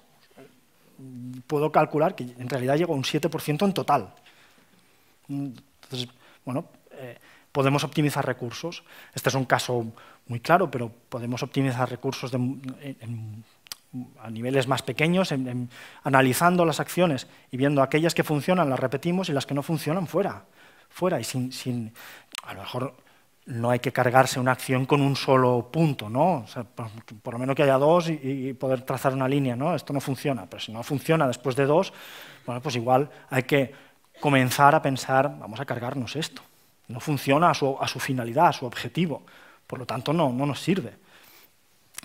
puedo calcular que en realidad llego a un 7% en total. Entonces, bueno, eh, podemos optimizar recursos. Este es un caso muy claro, pero podemos optimizar recursos a niveles más pequeños, analizando las acciones y viendo aquellas que funcionan, las repetimos y las que no funcionan fuera. fuera y sin, sin, a lo mejor no hay que cargarse una acción con un solo punto, ¿no? por, lo menos que haya dos y, poder trazar una línea, ¿no? Esto no funciona, pero si no funciona después de dos, bueno, pues igual hay que comenzar a pensar, vamos a cargarnos esto. No funciona a su, finalidad, a su objetivo, por lo tanto no, no nos sirve.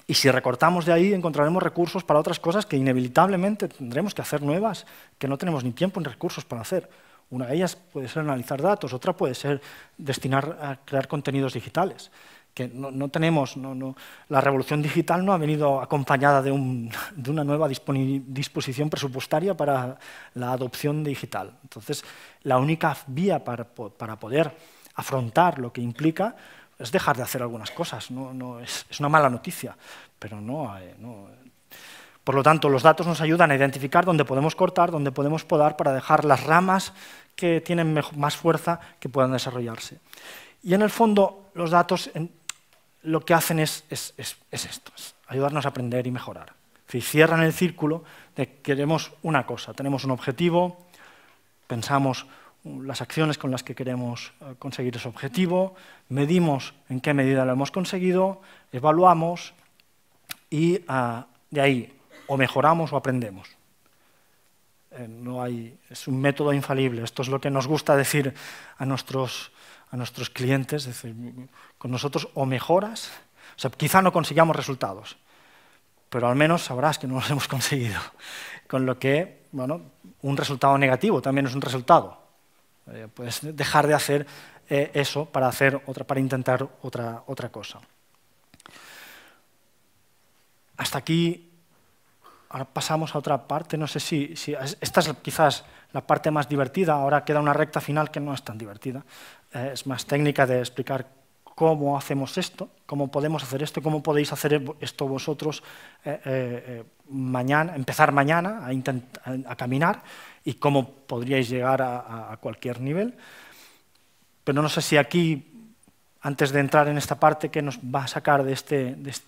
Y si recortamos de ahí, encontraremos recursos para otras cosas que inevitablemente tendremos que hacer nuevas, que no tenemos ni tiempo ni recursos para hacer. Una de ellas puede ser analizar datos, otra puede ser destinar a crear contenidos digitales. Que no, tenemos, la revolución digital no ha venido acompañada de, una nueva disposición presupuestaria para la adopción digital. Entonces, la única vía para, poder afrontar lo que implica es dejar de hacer algunas cosas. es, una mala noticia, pero no, Por lo tanto, los datos nos ayudan a identificar dónde podemos cortar, dónde podemos podar para dejar las ramas que tienen más fuerza que puedan desarrollarse. Y en el fondo, los datos lo que hacen es, esto, ayudarnos a aprender y mejorar. Si cierran el círculo de queremos una cosa, tenemos un objetivo, pensamos las acciones con las que queremos eh, conseguir ese objetivo, medimos en qué medida lo hemos conseguido, evaluamos y ah, de ahí o mejoramos o aprendemos. Eh, no hay, es un método infalible. Esto es lo que nos gusta decir a nuestros, clientes, con nosotros o mejoras, quizá no consigamos resultados, pero al menos sabrás que no los hemos conseguido. Con lo que, bueno, un resultado negativo también es un resultado. Eh, puedes dejar de hacer eh, eso para, hacer otra, para intentar otra, otra cosa. Hasta aquí ahora pasamos a otra parte, no sé si, si, esta es quizás la parte más divertida, ahora queda una recta final que no es tan divertida, eh, es más técnica de explicar cómo hacemos esto, cómo podemos hacer esto, cómo podéis hacer esto vosotros eh, eh, mañana, empezar mañana a, caminar y cómo podríais llegar a, cualquier nivel. Pero no sé si aquí, antes de entrar en esta parte, ¿qué nos va a sacar de este, de este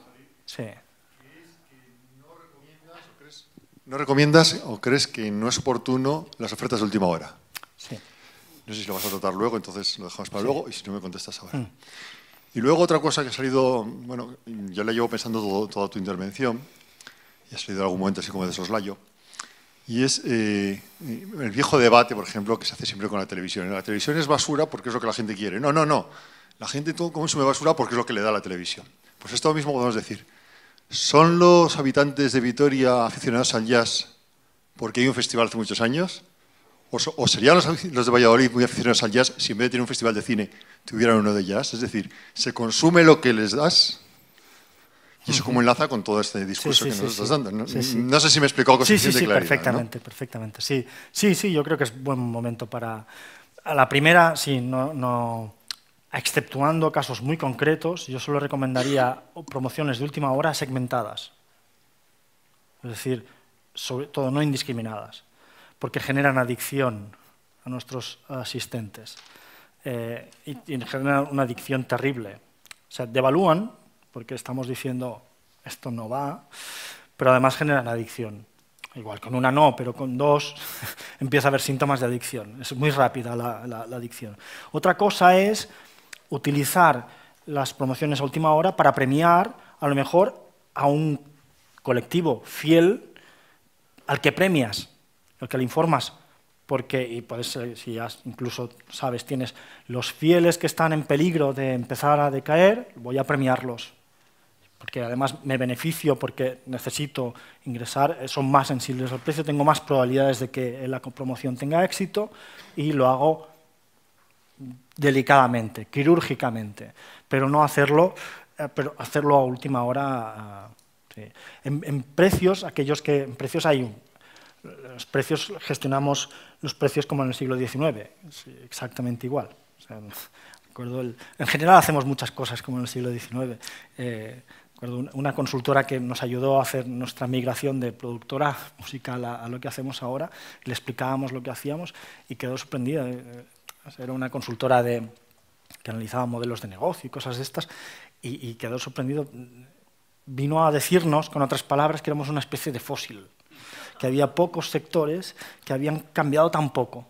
¿No recomiendas o crees que no es oportuno las ofertas de última hora? Sí. No sé si lo vas a tratar luego, entonces lo dejamos para luego y si no me contestas ahora. Mm. Y luego otra cosa que ha salido, bueno, ya la llevo pensando toda tu intervención, y ha salido en algún momento así como de soslayo, y es eh, el viejo debate, por ejemplo, que se hace siempre con la televisión. La televisión es basura porque es lo que la gente quiere. No, no, no. La gente todo me basura porque es lo que le da la televisión. Pues esto mismo podemos decir. ¿Son los habitantes de Vitoria aficionados al jazz porque hay un festival hace muchos años? ¿O, serían los, de Valladolid muy aficionados al jazz si en vez de tener un festival de cine tuvieran uno de jazz? Es decir, ¿se consume lo que les das? Y eso como enlaza con todo este discurso que nos estás dando. ¿no? sé si me explicó explicado con suficiente sí, sí, Perfectamente, perfectamente. Sí. sí, sí, yo creo que es buen momento para... A la primera, sí, no, no, exceptuando casos muy concretos, yo solo recomendaría promociones de última hora segmentadas. Es decir, sobre todo no indiscriminadas, porque generan adicción a nuestros asistentes eh, y, generan una adicción terrible. O sea, devalúan, porque estamos diciendo esto no va, pero además generan adicción. Igual con una no, pero con dos empieza a haber síntomas de adicción. Es muy rápida la adicción. Otra cosa es utilizar las promociones a última hora para premiar a lo mejor a un colectivo fiel al que premias, al que le informas, porque y si ya incluso sabes, tienes los fieles que están en peligro de empezar a decaer, voy a premiarlos, porque además me beneficio porque necesito ingresar, eh, son más sensibles al precio, tengo más probabilidades de que la promoción tenga éxito y lo hago delicadamente, quirúrgicamente, pero no hacerlo, eh, hacerlo a última hora. Eh, en, precios, aquellos que precios hay los precios gestionamos los precios como en el siglo XIX, exactamente igual. en general hacemos muchas cosas como en el siglo XIX. Eh, una consultora que nos ayudó a hacer nuestra migración de productora musical a, a, lo que hacemos ahora, le explicábamos lo que hacíamos y quedó sorprendida. Era una consultora que analizaba modelos de negocio y cosas de estas, y, quedó sorprendido. Vino a decirnos, con otras palabras, que éramos una especie de fósil, que había pocos sectores que habían cambiado tan poco.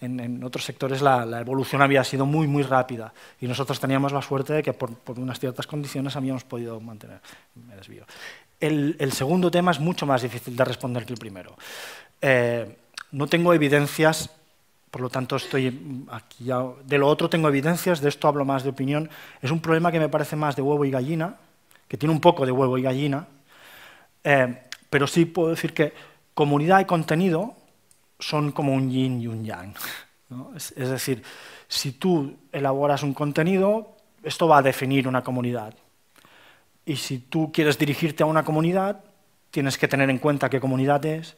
en, otros sectores la, evolución había sido muy, muy rápida y nosotros teníamos la suerte de que por, unas ciertas condiciones habíamos podido mantener. Me desvío. El, segundo tema es mucho más difícil de responder que el primero. Eh, no tengo evidencias por lo tanto, estoy aquí de lo otro tengo evidencias, de esto hablo más de opinión. Es un problema que me parece más de huevo y gallina, que tiene un poco de huevo y gallina, eh, pero sí puedo decir que comunidad y contenido son como un yin y un yang. es, decir, si tú elaboras un contenido, esto va a definir una comunidad. Y si tú quieres dirigirte a una comunidad, tienes que tener en cuenta qué comunidad es,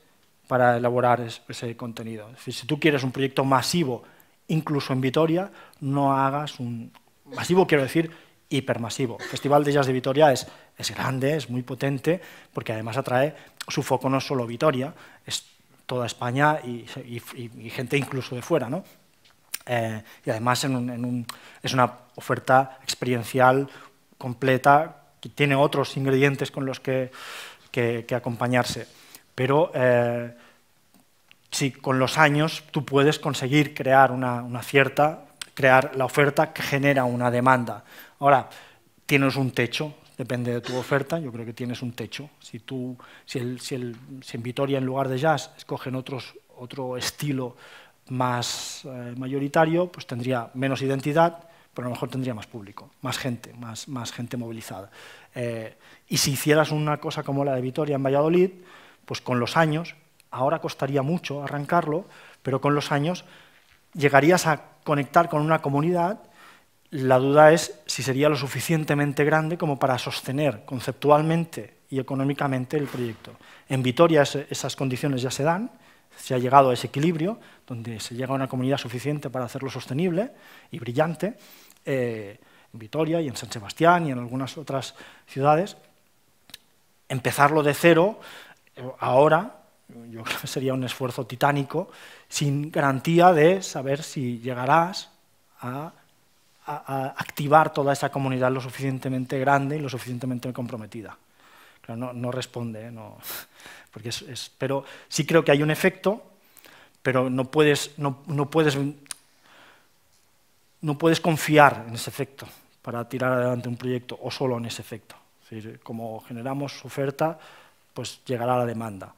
para elaborar ese contenido. si tú quieres un proyecto masivo, incluso en Vitoria, no hagas un... Masivo quiero decir hipermasivo. Festival de Jazz de Vitoria es, es grande, es muy potente, porque además atrae, su foco no es solo Vitoria, es toda España y, gente incluso de fuera. ¿no? Eh, y además es una oferta experiencial completa que tiene otros ingredientes con los que, que acompañarse. Pero eh, con los años tú puedes conseguir crear una, cierta, crear la oferta que genera una demanda. Ahora, tienes un techo, depende de tu oferta, yo creo que tienes un techo. Si, tú, si, el, si, el, en Vitoria en lugar de jazz escogen otro estilo más eh, mayoritario, pues tendría menos identidad, pero a lo mejor tendría más público, más gente, más, más gente movilizada. Eh, y si hicieras una cosa como la de Vitoria en Valladolid, pues con los años, ahora costaría mucho arrancarlo, pero con los años llegarías a conectar con una comunidad. La duda es si sería lo suficientemente grande como para sostener conceptualmente y económicamente el proyecto. En Vitoria esas condiciones ya se dan, se ha llegado a ese equilibrio, donde se llega a una comunidad suficiente para hacerlo sostenible y brillante, eh, en Vitoria y en San Sebastián y en algunas otras ciudades. Empezarlo de cero ahora, yo creo que sería un esfuerzo titánico, sin garantía de saber si llegarás a, activar toda esa comunidad lo suficientemente grande y lo suficientemente comprometida. no, responde, ¿eh? no, porque pero sí creo que hay un efecto, pero no puedes, no, puedes, no puedes confiar en ese efecto para tirar adelante un proyecto o solo en ese efecto. Es decir, como generamos oferta, pues llegará la demanda.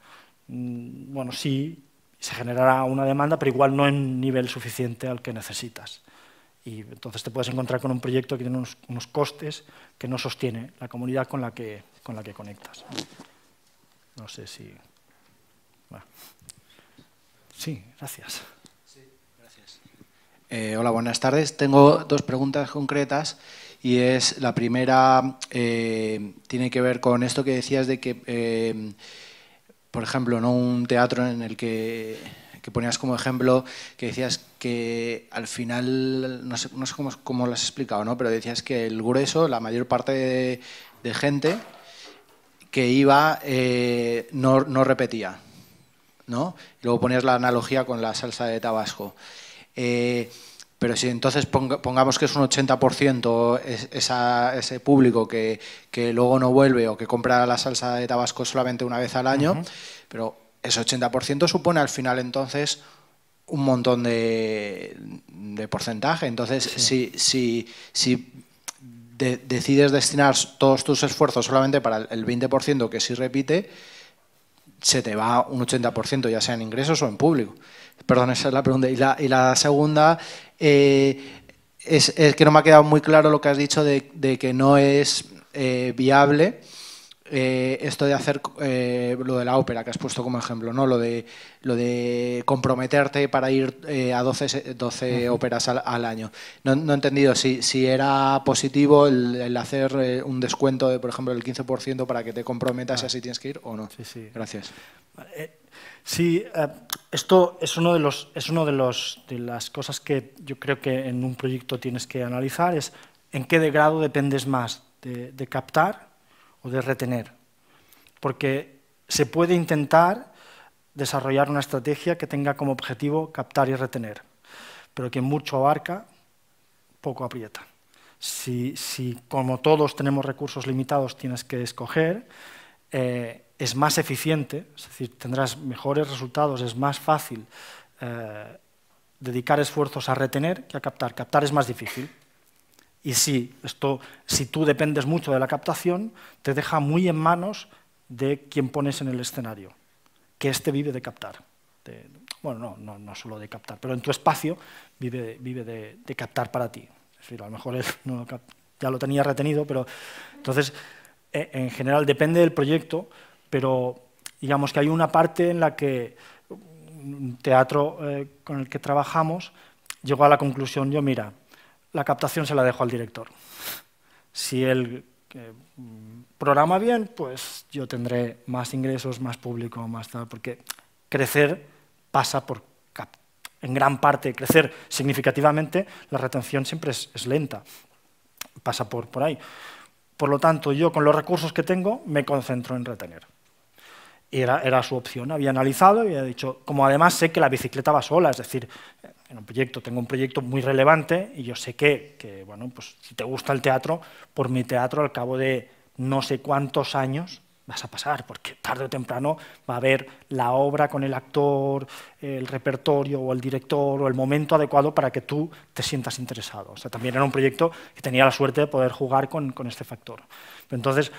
Mm, bueno, sí, se generará una demanda, pero igual no en nivel suficiente al que necesitas. Y entonces te puedes encontrar con un proyecto que tiene unos, costes que no sostiene la comunidad con la que, con la que conectas. No sé si... Sí, gracias. Sí, gracias. Eh, hola, buenas tardes. Tengo dos preguntas concretas y es la primera, eh, tiene que ver con esto que decías de que, eh, por ejemplo, ¿no? un teatro en el que, ponías como ejemplo, que decías que al final, no sé, cómo, lo has explicado, ¿no? pero decías que el grueso, la mayor parte de, gente que iba eh, no, repetía. ¿no? luego ponías la analogía con la salsa de Tabasco. Pero si entonces pongamos que es un 80% ese público que, luego no vuelve o que compra la salsa de Tabasco solamente una vez al año, pero ese 80% supone al final entonces un montón de, de porcentaje. Entonces, si, si, decides destinar todos tus esfuerzos solamente para el 20% que sí repite, se te va un 80%, ya sea en ingresos o en público. Perdón, esa es la pregunta. Y la, segunda, eh, es, que no me ha quedado muy claro lo que has dicho de, que no es eh, viable eh, esto de hacer lo de la ópera que has puesto como ejemplo, ¿no? Lo de, lo de comprometerte para ir a 12, óperas al, año. No, he entendido si, era positivo el, hacer un descuento de, por ejemplo, el 15% para que te comprometas y así tienes que ir o no. Sí, sí. Gracias. Sí, eh, esto es uno de los es uno de los de las cosas que yo creo que en un proyecto tienes que analizar es en qué de grado dependes más de, captar o de retener, porque se puede intentar desarrollar una estrategia que tenga como objetivo captar y retener, pero que mucho abarca poco aprieta. Si, si como todos tenemos recursos limitados tienes que escoger eh, es más eficiente, es decir, tendrás mejores resultados, es más fácil eh, dedicar esfuerzos a retener que a captar. Captar es más difícil. Y si, esto, si tú dependes mucho de la captación, te deja muy en manos de quien pones en el escenario, que éste vive de captar. bueno, no, no, solo de captar, pero en tu espacio vive, de, captar para ti. Es decir, a lo mejor él ya lo tenía retenido, pero entonces, eh, en general, depende del proyecto, pero digamos que hay una parte en la que un teatro eh, con el que trabajamos llegó a la conclusión, yo mira, la captación se la dejo al director. Si él eh, programa bien, pues yo tendré más ingresos, más público, más tal, porque crecer pasa por en gran parte crecer significativamente, la retención siempre es, es lenta, pasa por, por ahí. Por lo tanto, yo con los recursos que tengo me concentro en retener era, era su opción. Había analizado y había dicho, como además sé que la bicicleta va sola, es decir, en un proyecto, tengo un proyecto muy relevante y yo sé que, que, bueno, pues si te gusta el teatro, por mi teatro al cabo de no sé cuántos años vas a pasar, porque tarde o temprano va a haber la obra con el actor, el repertorio o el director o el momento adecuado para que tú te sientas interesado. O sea, también era un proyecto que tenía la suerte de poder jugar con, con este factor. Entonces,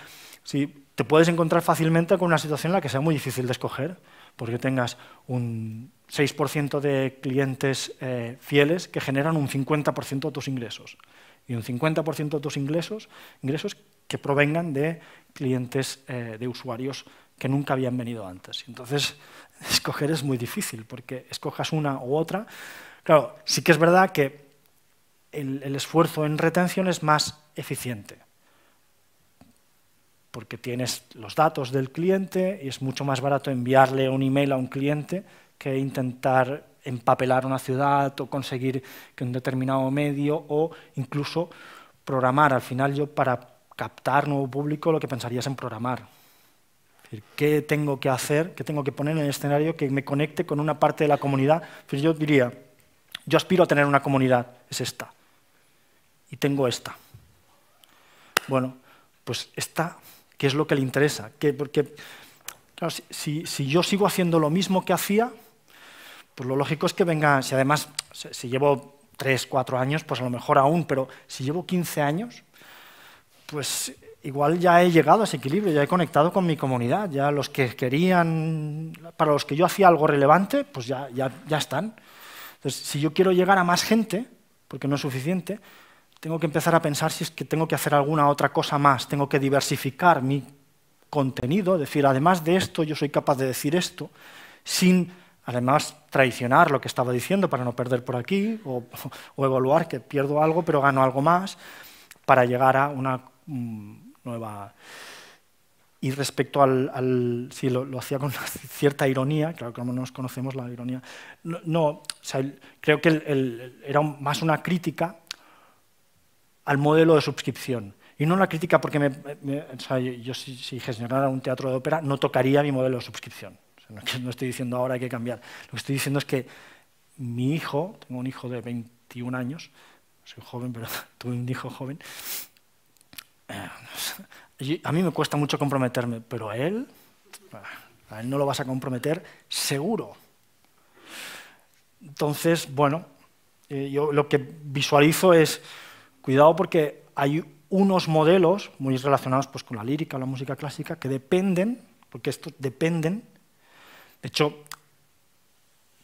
sí, te puedes encontrar fácilmente con una situación en la que sea muy difícil de escoger, porque tengas un 6% de clientes eh, fieles que generan un 50% de tus ingresos y un 50% de tus ingresos, ingresos que provengan de clientes, eh, de usuarios que nunca habían venido antes. Entonces, escoger es muy difícil, porque escojas una u otra. Claro, sí que es verdad que el esfuerzo en retención es más eficiente porque tienes los datos del cliente y es mucho más barato enviarle un email a un cliente que intentar empapelar una ciudad o conseguir que un determinado medio o incluso programar. Al final yo para captar nuevo público lo que pensarías en programar. ¿Qué tengo que hacer? ¿Qué tengo que poner en el escenario que me conecte con una parte de la comunidad? Pues yo diría, yo aspiro a tener una comunidad, es esta. Y tengo esta. Bueno, pues esta qué es lo que le interesa. Que, porque si, si, yo sigo haciendo lo mismo que hacía, pues lo lógico es que venga, si además, si llevo tres cuatro años, pues a lo mejor aún, pero si llevo 15 años, pues igual ya he llegado a ese equilibrio, ya he conectado con mi comunidad, ya los que querían, para los que yo hacía algo relevante, pues ya, ya, ya están. Entonces, si yo quiero llegar a más gente, porque no es suficiente, tengo que empezar a pensar si es que tengo que hacer alguna otra cosa más, tengo que diversificar mi contenido, decir, además de esto yo soy capaz de decir esto, sin además traicionar lo que estaba diciendo para no perder por aquí, o, evaluar que pierdo algo pero gano algo más, para llegar a una mm, nueva... Y respecto al... Si sí, lo, hacía con cierta ironía, claro que no nos conocemos la ironía. No, creo que era más una crítica al modelo de suscripción. Y no la crítica porque me, yo, si, gestionara un teatro de ópera no tocaría mi modelo de suscripción. no, estoy diciendo ahora hay que cambiar. Lo que estoy diciendo es que mi hijo, tengo un hijo de 21 años, soy joven, pero tuve un hijo joven. Eh, a mí me cuesta mucho comprometerme, pero a él, a él no lo vas a comprometer seguro. Entonces, bueno, eh, yo lo que visualizo es Cuidado porque hay unos modelos muy relacionados pues, con la lírica o la música clásica que dependen, porque estos dependen. De hecho,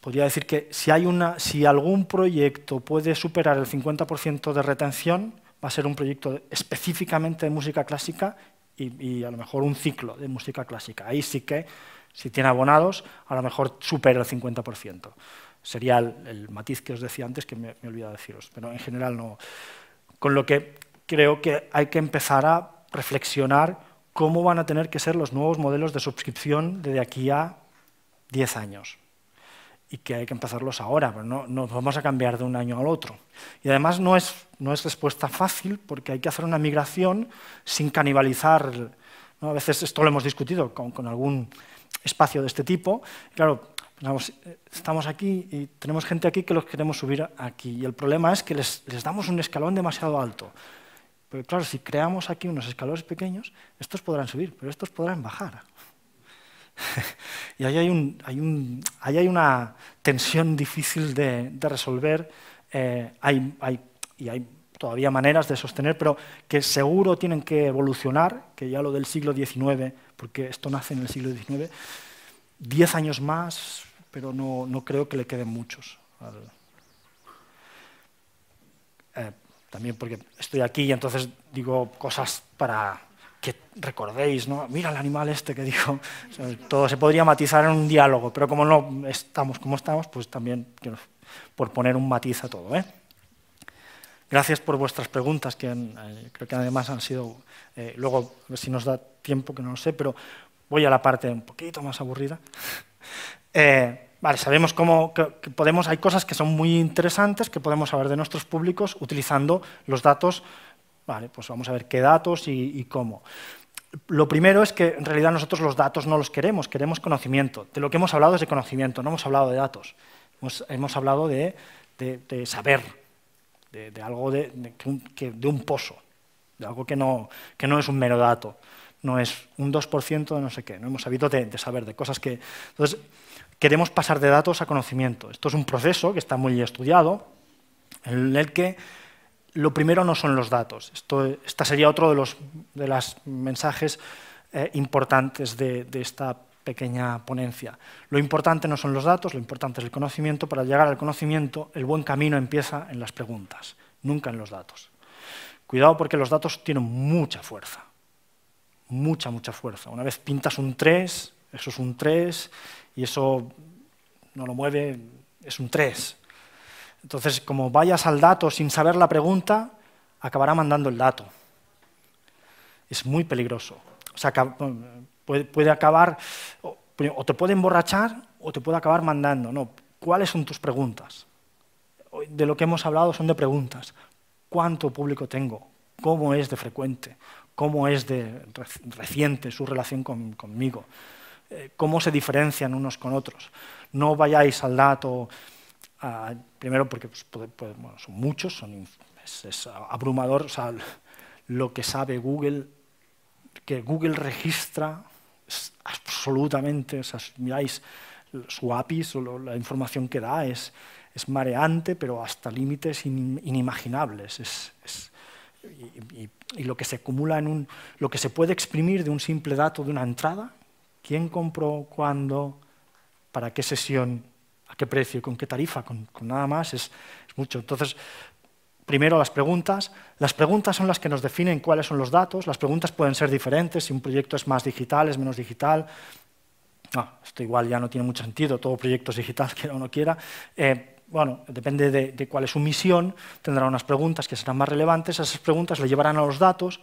podría decir que si, hay una, si algún proyecto puede superar el 50% de retención, va a ser un proyecto específicamente de música clásica y, a lo mejor un ciclo de música clásica. Ahí sí que, si tiene abonados, a lo mejor supera el 50%. Sería el, matiz que os decía antes que me, me he olvidado deciros, pero en general no. Con lo que creo que hay que empezar a reflexionar cómo van a tener que ser los nuevos modelos de suscripción desde aquí a 10 años. Y que hay que empezarlos ahora, pero no vamos a cambiar de un año al otro. Y además no es, no es respuesta fácil porque hay que hacer una migración sin canibalizar. A veces esto lo hemos discutido con, con algún espacio de este tipo. Claro, eh, estamos aquí y tenemos gente aquí que los queremos subir aquí. Y el problema es que les, les damos un escalón demasiado alto. Porque claro, si creamos aquí unos escalones pequeños, estos podrán subir, pero estos podrán bajar. y ahí hay, un, hay un, hay, una tensión difícil de, de resolver. Eh, hay, hay, y hay todavía maneras de sostener, pero que seguro tienen que evolucionar, que ya lo del siglo XIX, porque esto nace en el siglo XIX, 10 años más, pero no, no creo que le queden muchos. Eh, también porque estoy aquí y entonces digo cosas para que recordéis, ¿no? Mira el animal este que dijo. todo se podría matizar en un diálogo, pero como no estamos como estamos, pues también por poner un matiz a todo. ¿eh? Gracias por vuestras preguntas, que eh, creo que además han sido, luego si nos da tiempo, que no lo sé, pero voy a la parte un poquito más aburrida. Eh, vale, sabemos cómo podemos, hay cosas que son muy interesantes que podemos saber de nuestros públicos utilizando los datos. Vale, pues vamos a ver qué datos y, cómo. Lo primero es que en realidad nosotros los datos no los queremos, queremos conocimiento. De lo que hemos hablado es de conocimiento, no hemos hablado de datos. Hemos, hablado de, saber, de, algo de, un, pozo, de algo que no, que no es un mero dato no es un 2% de no sé qué, no hemos habido de, saber de cosas que... Entonces, queremos pasar de datos a conocimiento. Esto es un proceso que está muy estudiado, en el que lo primero no son los datos. Esto esta sería otro de los de las mensajes eh, importantes de esta pequeña ponencia. Lo importante no son los datos, lo importante es el conocimiento. Para llegar al conocimiento, el buen camino empieza en las preguntas, nunca en los datos. Cuidado porque los datos tienen mucha fuerza mucha, mucha fuerza. Una vez pintas un 3, eso es un 3, y eso no lo mueve, es un 3. Entonces, como vayas al dato sin saber la pregunta, acabará mandando el dato. Es muy peligroso. O puede, acabar, te puede emborrachar o te puede acabar mandando. No, ¿cuáles son tus preguntas? De lo que hemos hablado son de preguntas. ¿Cuánto público tengo? ¿Cómo es de frecuente? cómo es de reciente su relación conmigo, eh, cómo se diferencian unos con otros. No vayáis al dato, ah, primero porque pues, son muchos, son, es, abrumador o sea, lo que sabe Google, que Google registra es absolutamente, miráis su API, la información que da es, es mareante, pero hasta límites inimaginables y lo que se acumula en un, lo que se puede exprimir de un simple dato de una entrada, quién compró, cuándo, para qué sesión, a qué precio, con qué tarifa, con, nada más, es, mucho. Entonces, primero las preguntas. Las preguntas son las que nos definen cuáles son los datos. Las preguntas pueden ser diferentes, si un proyecto es más digital, es menos digital. Ah, esto igual ya no tiene mucho sentido, todo proyecto es digital, quiera uno quiera. Eh, bueno, depende de, de, cuál es su misión, tendrá unas preguntas que serán más relevantes, esas preguntas le llevarán a los datos.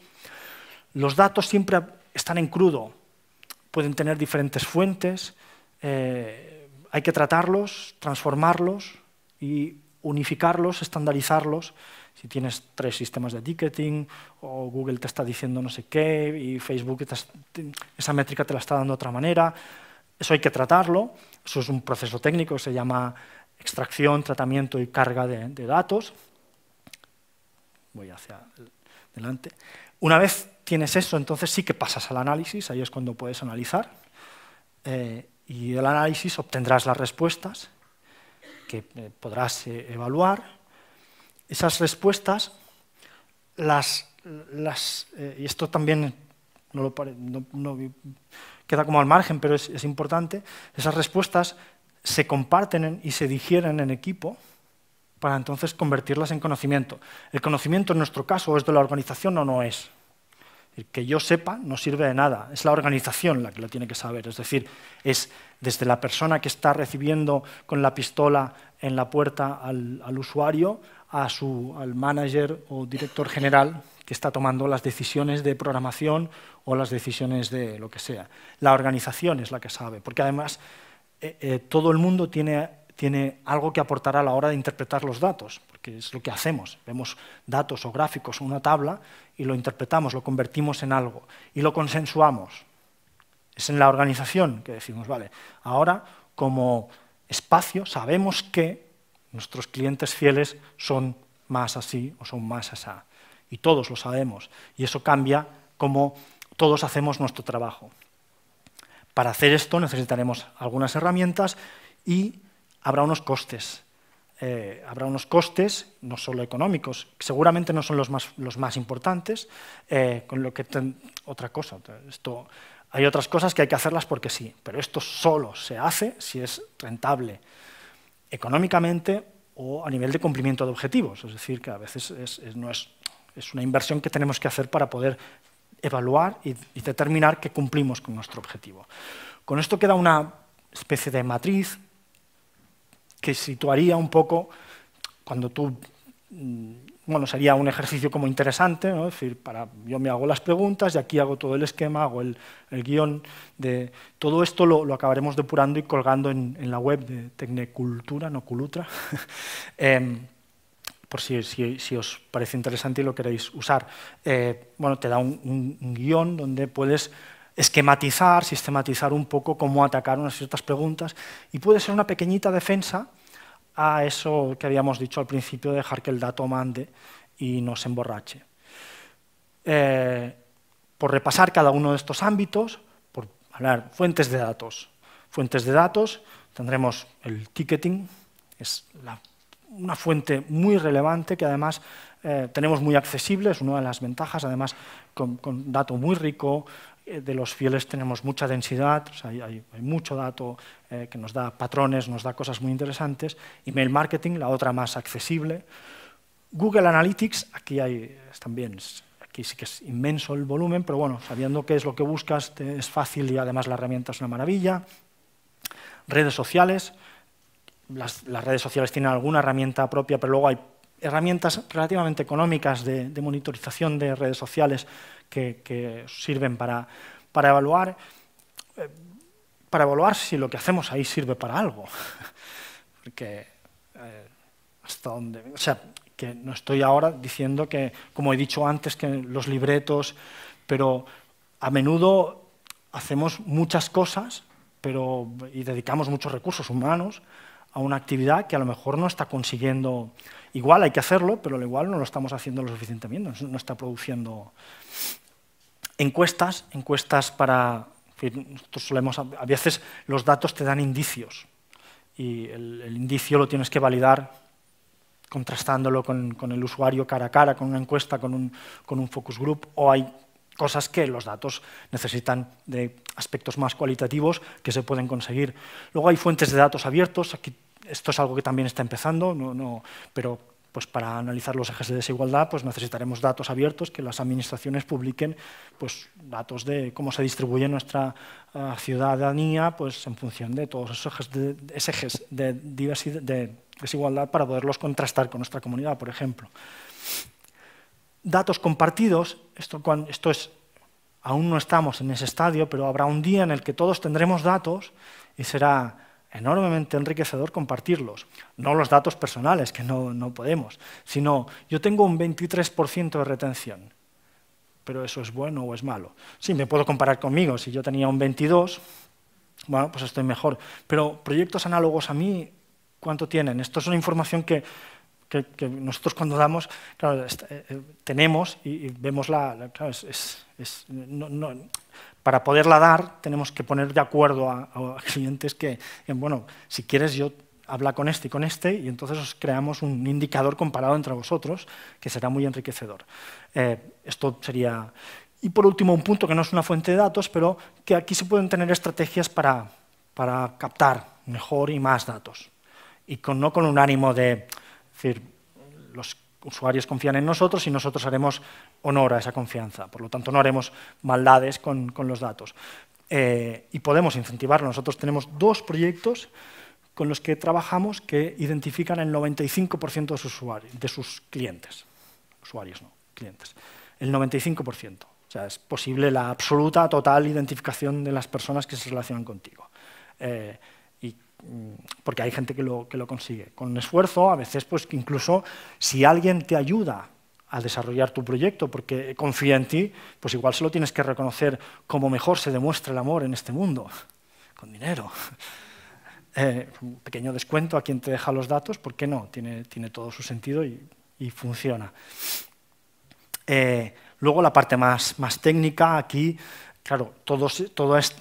Los datos siempre están en crudo, pueden tener diferentes fuentes, eh, hay que tratarlos, transformarlos y unificarlos, estandarizarlos. Si tienes tres sistemas de ticketing, o Google te está diciendo no sé qué, y Facebook esa métrica te la está dando de otra manera, eso hay que tratarlo, eso es un proceso técnico, se llama extracción, tratamiento y carga de, datos. Voy hacia adelante. Una vez tienes eso, entonces sí que pasas al análisis, ahí es cuando puedes analizar. Eh, y del análisis obtendrás las respuestas que eh, podrás eh, evaluar. Esas respuestas, las, las y esto también no, lo queda como al margen, pero es, es importante, esas respuestas se comparten y se digieren en equipo para entonces convertirlas en conocimiento. El conocimiento en nuestro caso es de la organización o no es. El que yo sepa no sirve de nada, es la organización la que lo tiene que saber, es decir, es desde la persona que está recibiendo con la pistola en la puerta al, usuario a su, al manager o director general que está tomando las decisiones de programación o las decisiones de lo que sea. La organización es la que sabe, porque además eh, eh, todo el mundo tiene, algo que aportar a la hora de interpretar los datos, porque es lo que hacemos. Vemos datos o gráficos o una tabla y lo interpretamos, lo convertimos en algo y lo consensuamos. Es en la organización que decimos, vale, ahora como espacio sabemos que nuestros clientes fieles son más así o son más asá. Y todos lo sabemos. Y eso cambia cómo todos hacemos nuestro trabajo. Para hacer esto necesitaremos algunas herramientas y habrá unos costes. Eh, habrá unos costes, no solo económicos, seguramente no son los más, los más importantes, eh, con lo que otra cosa, esto, hay otras cosas que hay que hacerlas porque sí, pero esto solo se hace si es rentable económicamente o a nivel de cumplimiento de objetivos, es decir, que a veces no es, es una inversión que tenemos que hacer para poder evaluar y, determinar que cumplimos con nuestro objetivo. Con esto queda una especie de matriz que situaría un poco cuando tú mm, bueno, sería un ejercicio como interesante, es decir, para, yo me hago las preguntas y aquí hago todo el esquema, hago el, guión de... Todo esto lo, acabaremos depurando y colgando en, la web de Tecnecultura, no Culutra. Em, por si, os parece interesante y lo queréis usar. Eh, bueno, te da un, guión donde puedes esquematizar, sistematizar un poco cómo atacar unas ciertas preguntas y puede ser una pequeñita defensa a eso que habíamos dicho al principio, de dejar que el dato mande y nos emborrache. Eh, por repasar cada uno de estos ámbitos, por hablar fuentes de datos. Fuentes de datos, tendremos el ticketing, es la una fuente muy relevante que además eh, tenemos muy accesible, es una de las ventajas, además con, dato muy rico, eh, de los fieles tenemos mucha densidad, hay, mucho dato eh, que nos da patrones, nos da cosas muy interesantes, email marketing, la otra más accesible. Google Analytics, aquí hay también, aquí sí que es inmenso el volumen, pero bueno, sabiendo qué es lo que buscas es fácil y además la herramienta es una maravilla. Redes sociales, las, redes sociales tienen alguna herramienta propia, pero luego hay herramientas relativamente económicas de, monitorización de redes sociales que, sirven para, para evaluar. Eh, para evaluar si lo que hacemos ahí sirve para algo. Porque eh, hasta dónde... O sea, que no estoy ahora diciendo que, como he dicho antes, que los libretos, pero a menudo hacemos muchas cosas pero, y dedicamos muchos recursos humanos, a una actividad que a lo mejor no está consiguiendo, igual hay que hacerlo, pero lo igual no lo estamos haciendo lo suficientemente, no está produciendo encuestas, encuestas para, solemos, a veces los datos te dan indicios y el, indicio lo tienes que validar contrastándolo con, el usuario cara a cara, con una encuesta, con un, con un focus group, o hay cosas que los datos necesitan de aspectos más cualitativos que se pueden conseguir. Luego hay fuentes de datos abiertos, aquí esto es algo que también está empezando, no, no, pero pues para analizar los ejes de desigualdad pues necesitaremos datos abiertos que las administraciones publiquen pues datos de cómo se distribuye nuestra ah, ciudadanía pues en función de todos esos ejes de, ejes de, diversidad, de desigualdad para poderlos contrastar con nuestra comunidad, por ejemplo datos compartidos, esto, es, aún no estamos en ese estadio, pero habrá un día en el que todos tendremos datos y será enormemente enriquecedor compartirlos. No los datos personales, que no, no podemos, sino yo tengo un 23% de retención. Pero eso es bueno o es malo. Sí, me puedo comparar conmigo. Si yo tenía un 22, bueno, pues estoy mejor. Pero proyectos análogos a mí, ¿cuánto tienen? Esto es una información que que, nosotros cuando damos, eh, eh, tenemos y, vemos la... para poderla dar tenemos que poner de acuerdo a, clientes que, bueno, si quieres yo habla con este y con este, y entonces os creamos un indicador comparado entre vosotros, que será muy enriquecedor. Eh, esto sería... Y por último, un punto que no es una fuente de datos, pero que aquí se pueden tener estrategias para, para captar mejor y más datos. Y con, no con un ánimo de, es decir, los usuarios confían en nosotros y nosotros haremos honor a esa confianza. Por lo tanto, no haremos maldades con, con los datos. Eh, y podemos incentivarlo. Nosotros tenemos dos proyectos con los que trabajamos que identifican el 95% de sus, usuarios, de sus clientes. Usuarios no, clientes. El 95%. O sea, es posible la absoluta, total identificación de las personas que se relacionan contigo. Eh, Mm, porque hay gente que lo, consigue. Con esfuerzo, a veces, pues incluso si alguien te ayuda a desarrollar tu proyecto porque confía en ti, pues igual solo tienes que reconocer cómo mejor se demuestra el amor en este mundo, con dinero. Eh, un pequeño descuento a quien te deja los datos, ¿por qué no? Tiene, tiene todo su sentido y, funciona. Eh, luego la parte más, más técnica, aquí, claro, todo, todo es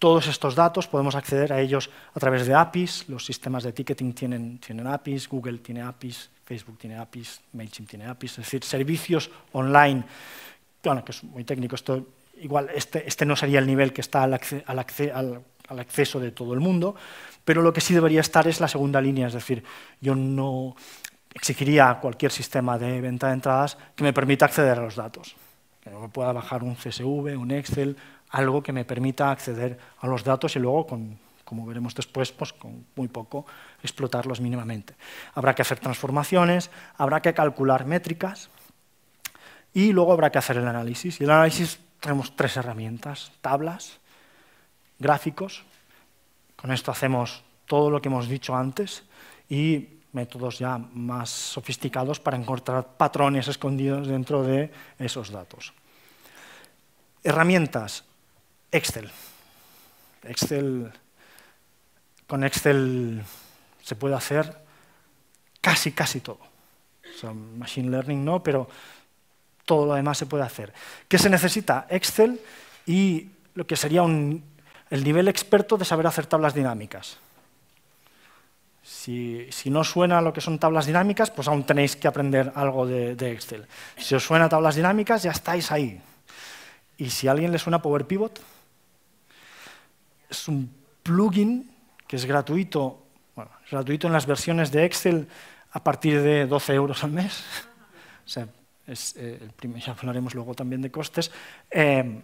todos estos datos podemos acceder a ellos a través de APIs, los sistemas de ticketing tienen, APIs, Google tiene APIs, Facebook tiene APIs, MailChimp tiene APIs, es decir, servicios online, bueno, que es muy técnico, esto igual este, este no sería el nivel que está al, al, acceso de todo el mundo, pero lo que sí debería estar es la segunda línea, es decir, yo no exigiría a cualquier sistema de venta de entradas que me permita acceder a los datos, que me pueda bajar un CSV, un Excel, algo que me permita acceder a los datos y luego, como veremos después, pues con muy poco explotarlos mínimamente. Habrá que hacer transformaciones, habrá que calcular métricas y luego habrá que hacer el análisis. Y el análisis tenemos tres herramientas, tablas, gráficos, con esto hacemos todo lo que hemos dicho antes y métodos ya más sofisticados para encontrar patrones escondidos dentro de esos datos. Herramientas. Excel. Excel. Con Excel se puede hacer casi, casi todo. machine learning no, pero todo lo demás se puede hacer. ¿Qué se necesita? Excel y lo que sería un, el nivel experto de saber hacer tablas dinámicas. Si, no suena lo que son tablas dinámicas, pues aún tenéis que aprender algo de, Excel. Si os suena tablas dinámicas, ya estáis ahí. Y si a alguien le suena Power Pivot, es un plugin que es gratuito, bueno, gratuito en las versiones de Excel a partir de 12 euros al mes. o eh, ya hablaremos luego también de costes, eh,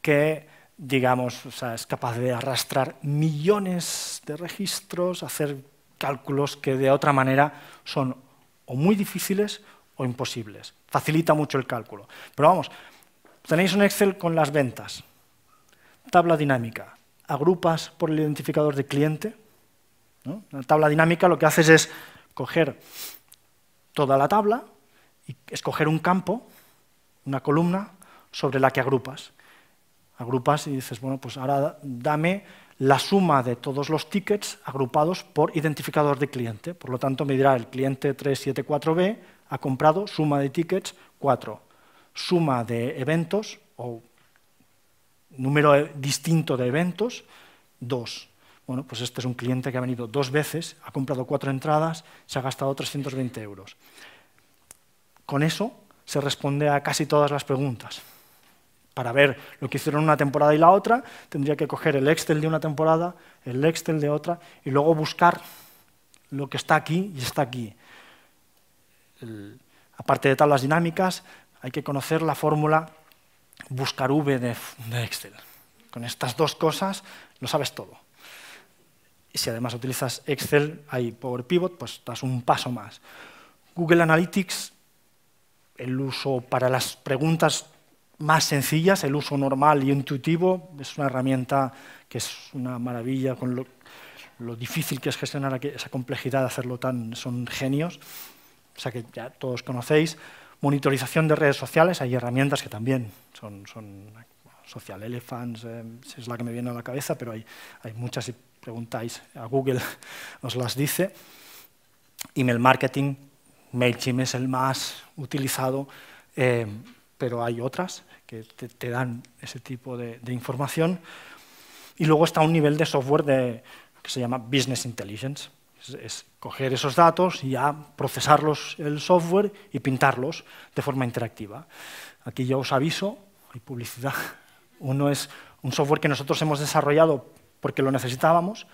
que digamos, o sea, es capaz de arrastrar millones de registros, hacer cálculos que de otra manera son o muy difíciles o imposibles. Facilita mucho el cálculo. Pero vamos, tenéis un Excel con las ventas, tabla dinámica, agrupas por el identificador de cliente. En la tabla dinámica lo que haces es coger toda la tabla y escoger un campo, una columna, sobre la que agrupas. Agrupas y dices, bueno, pues ahora dame la suma de todos los tickets agrupados por identificador de cliente. Por lo tanto, me dirá el cliente 374B ha comprado suma de tickets 4, suma de eventos o número distinto de eventos, dos. Bueno, pues este es un cliente que ha venido dos veces, ha comprado cuatro entradas, se ha gastado 320 euros. Con eso se responde a casi todas las preguntas. Para ver lo que hicieron una temporada y la otra, tendría que coger el Excel de una temporada, el Excel de otra, y luego buscar lo que está aquí y está aquí. aparte de tablas dinámicas, hay que conocer la fórmula buscar V de, Excel. Con estas dos cosas lo sabes todo. Y si además utilizas Excel, hay Power Pivot, pues das un paso más. Google Analytics, el uso para las preguntas más sencillas, el uso normal y intuitivo, es una herramienta que es una maravilla con lo, difícil que es gestionar esa complejidad, de hacerlo tan, son genios, o sea que ya todos conocéis. Monitorización de redes sociales, hay herramientas que también son, Social Elephants, eh, es la que me viene a la cabeza, pero hay, muchas, si preguntáis a Google os las dice. Email marketing, MailChimp es el más utilizado, eh, pero hay otras que te, dan ese tipo de, información. Y luego está un nivel de software que se llama Business Intelligence, es, coger esos datos y ya procesarlos el software y pintarlos de forma interactiva. Aquí ya os aviso, hay publicidad. Uno es un software que nosotros hemos desarrollado porque lo necesitábamos,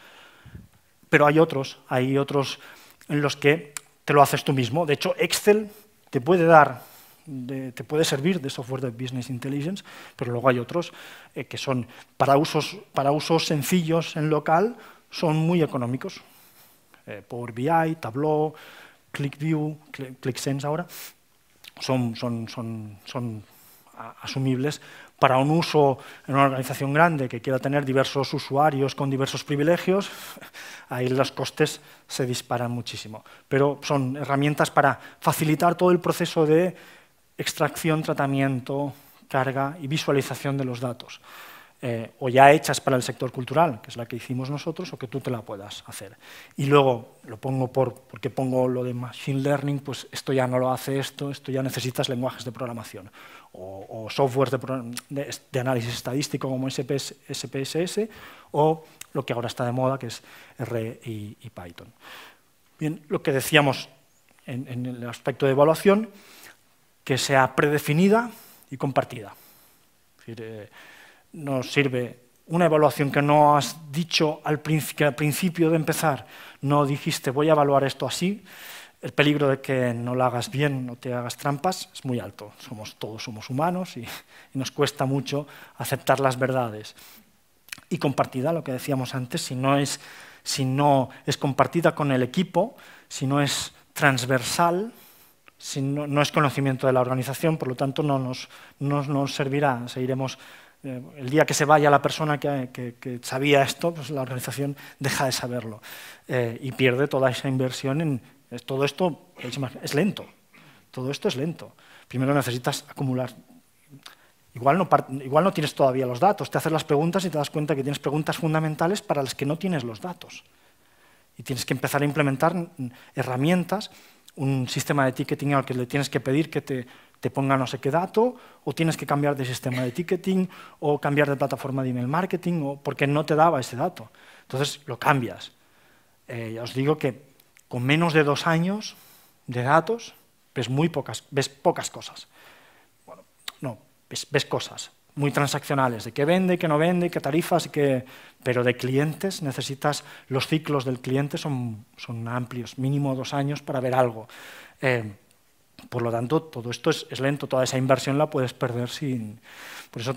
pero hay otros, hay otros en los que te lo haces tú mismo. De hecho, Excel te puede dar, te puede servir de software de Business Intelligence, pero luego hay otros eh, que son para usos sencillos en local, son muy económicos, eh, Power BI, Tableau, ClickView, ClickSense ahora, son asumibles para un uso en una organización grande que quiera tener diversos usuarios con diversos privilegios, ahí los costes se disparan muchísimo. Pero son herramientas para facilitar todo el proceso de extracción, tratamiento, carga y visualización de los datos. Eh, o ya hechas para el sector cultural, que es la que hicimos nosotros, o que tú te la puedas hacer. Y luego, lo pongo por, porque pongo lo de Machine Learning, pues esto ya no lo hace esto, esto ya necesitas lenguajes de programación, o, software de, análisis estadístico como SPS, SPSS, o lo que ahora está de moda, que es R y, Python. Bien, lo que decíamos en, el aspecto de evaluación, que sea predefinida y compartida. Es decir, eh, nos sirve una evaluación que no has dicho al, principio de empezar, no dijiste voy a evaluar esto así, el peligro de que no lo hagas bien, no te hagas trampas, es muy alto. Somos todos somos humanos y, nos cuesta mucho aceptar las verdades. Y compartida, lo que decíamos antes, si no es, si no es compartida con el equipo, si no es transversal, si no, es conocimiento de la organización, por lo tanto no nos servirá. Seguiremos eh, el día que se vaya la persona que, sabía esto, pues la organización deja de saberlo eh, y pierde toda esa inversión en todo esto. Es lento, todo esto es lento. Primero necesitas acumular. Igual no, igual no tienes todavía los datos, te haces las preguntas y te das cuenta que tienes preguntas fundamentales para las que no tienes los datos. Y tienes que empezar a implementar mm, herramientas, un sistema de ticketing al que le tienes que pedir que te te ponga no sé qué dato, o tienes que cambiar de sistema de ticketing, o cambiar de plataforma de email marketing, o porque no te daba ese dato. Entonces lo cambias. Eh, ya os digo que con menos de dos años de datos ves muy pocas, ves pocas cosas. Bueno, no, ves, cosas muy transaccionales, de qué vende, qué no vende, qué tarifas, qué... pero de clientes necesitas, los ciclos del cliente son, son amplios, mínimo dos años para ver algo. Eh, por lo tanto, todo esto es, lento, toda esa inversión la puedes perder sin... Por eso,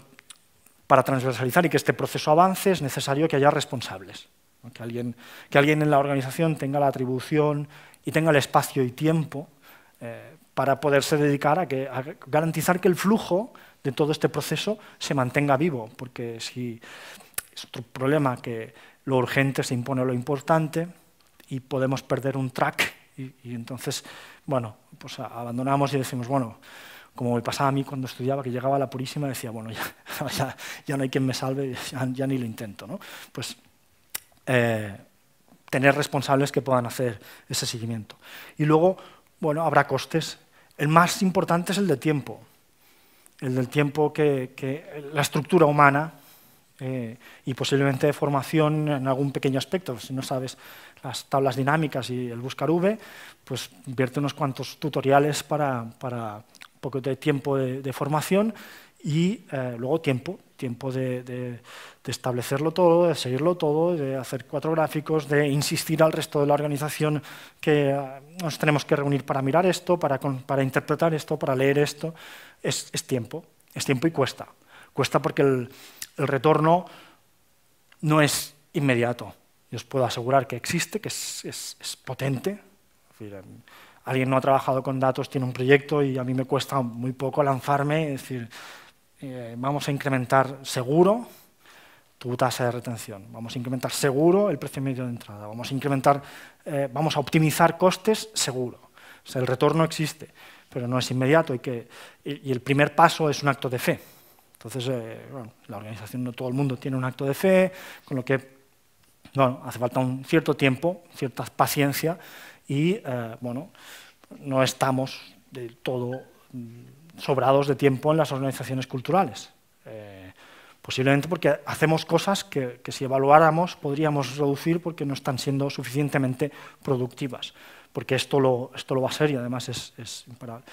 para transversalizar y que este proceso avance, es necesario que haya responsables, que, alguien, que alguien en la organización tenga la atribución y tenga el espacio y tiempo eh, para poderse dedicar a, que, garantizar que el flujo de todo este proceso se mantenga vivo, porque si es otro problema que lo urgente se impone a lo importante y podemos perder un track y entonces bueno, pues abandonamos y decimos, bueno, como me pasaba a mí cuando estudiaba, que llegaba a la Purísima decía, bueno, ya, ya, no hay quien me salve, ya, ni lo intento. ¿no? Pues eh, tener responsables que puedan hacer ese seguimiento. Y luego, bueno, habrá costes. El más importante es el de tiempo. El del tiempo que, la estructura humana eh, y posiblemente de formación en algún pequeño aspecto. Si no sabes las tablas dinámicas y el buscar V, pues invierte unos cuantos tutoriales para, un poco de tiempo de, formación y eh, luego tiempo, tiempo de, establecerlo todo, de seguirlo todo, de hacer cuatro gráficos, de insistir al resto de la organización que ah, nos tenemos que reunir para mirar esto, para, interpretar esto, para leer esto. Es, tiempo, es tiempo y cuesta. Cuesta porque el retorno no es inmediato. Yo os puedo asegurar que existe, que es, es, es potente. Em, alguien no ha trabajado con datos, tiene un proyecto y a mí me cuesta muy poco lanzarme, es decir, eh, vamos a incrementar seguro tu tasa de retención, vamos a incrementar seguro el precio medio de entrada, vamos a incrementar, eh, vamos a optimizar costes seguro. O sea, el retorno existe, pero no es inmediato y, que, y, el primer paso es un acto de fe. Entonces, eh, la organización no todo el mundo tiene un acto de fe, con lo que hace falta un cierto tiempo, cierta paciencia y, eh, bueno, no estamos de todo mm, sobrados de tiempo en las organizaciones culturales. Eh, posiblemente porque hacemos cosas que, si evaluáramos podríamos reducir porque no están siendo suficientemente productivas, porque esto lo, esto lo va a ser y además es, imparable.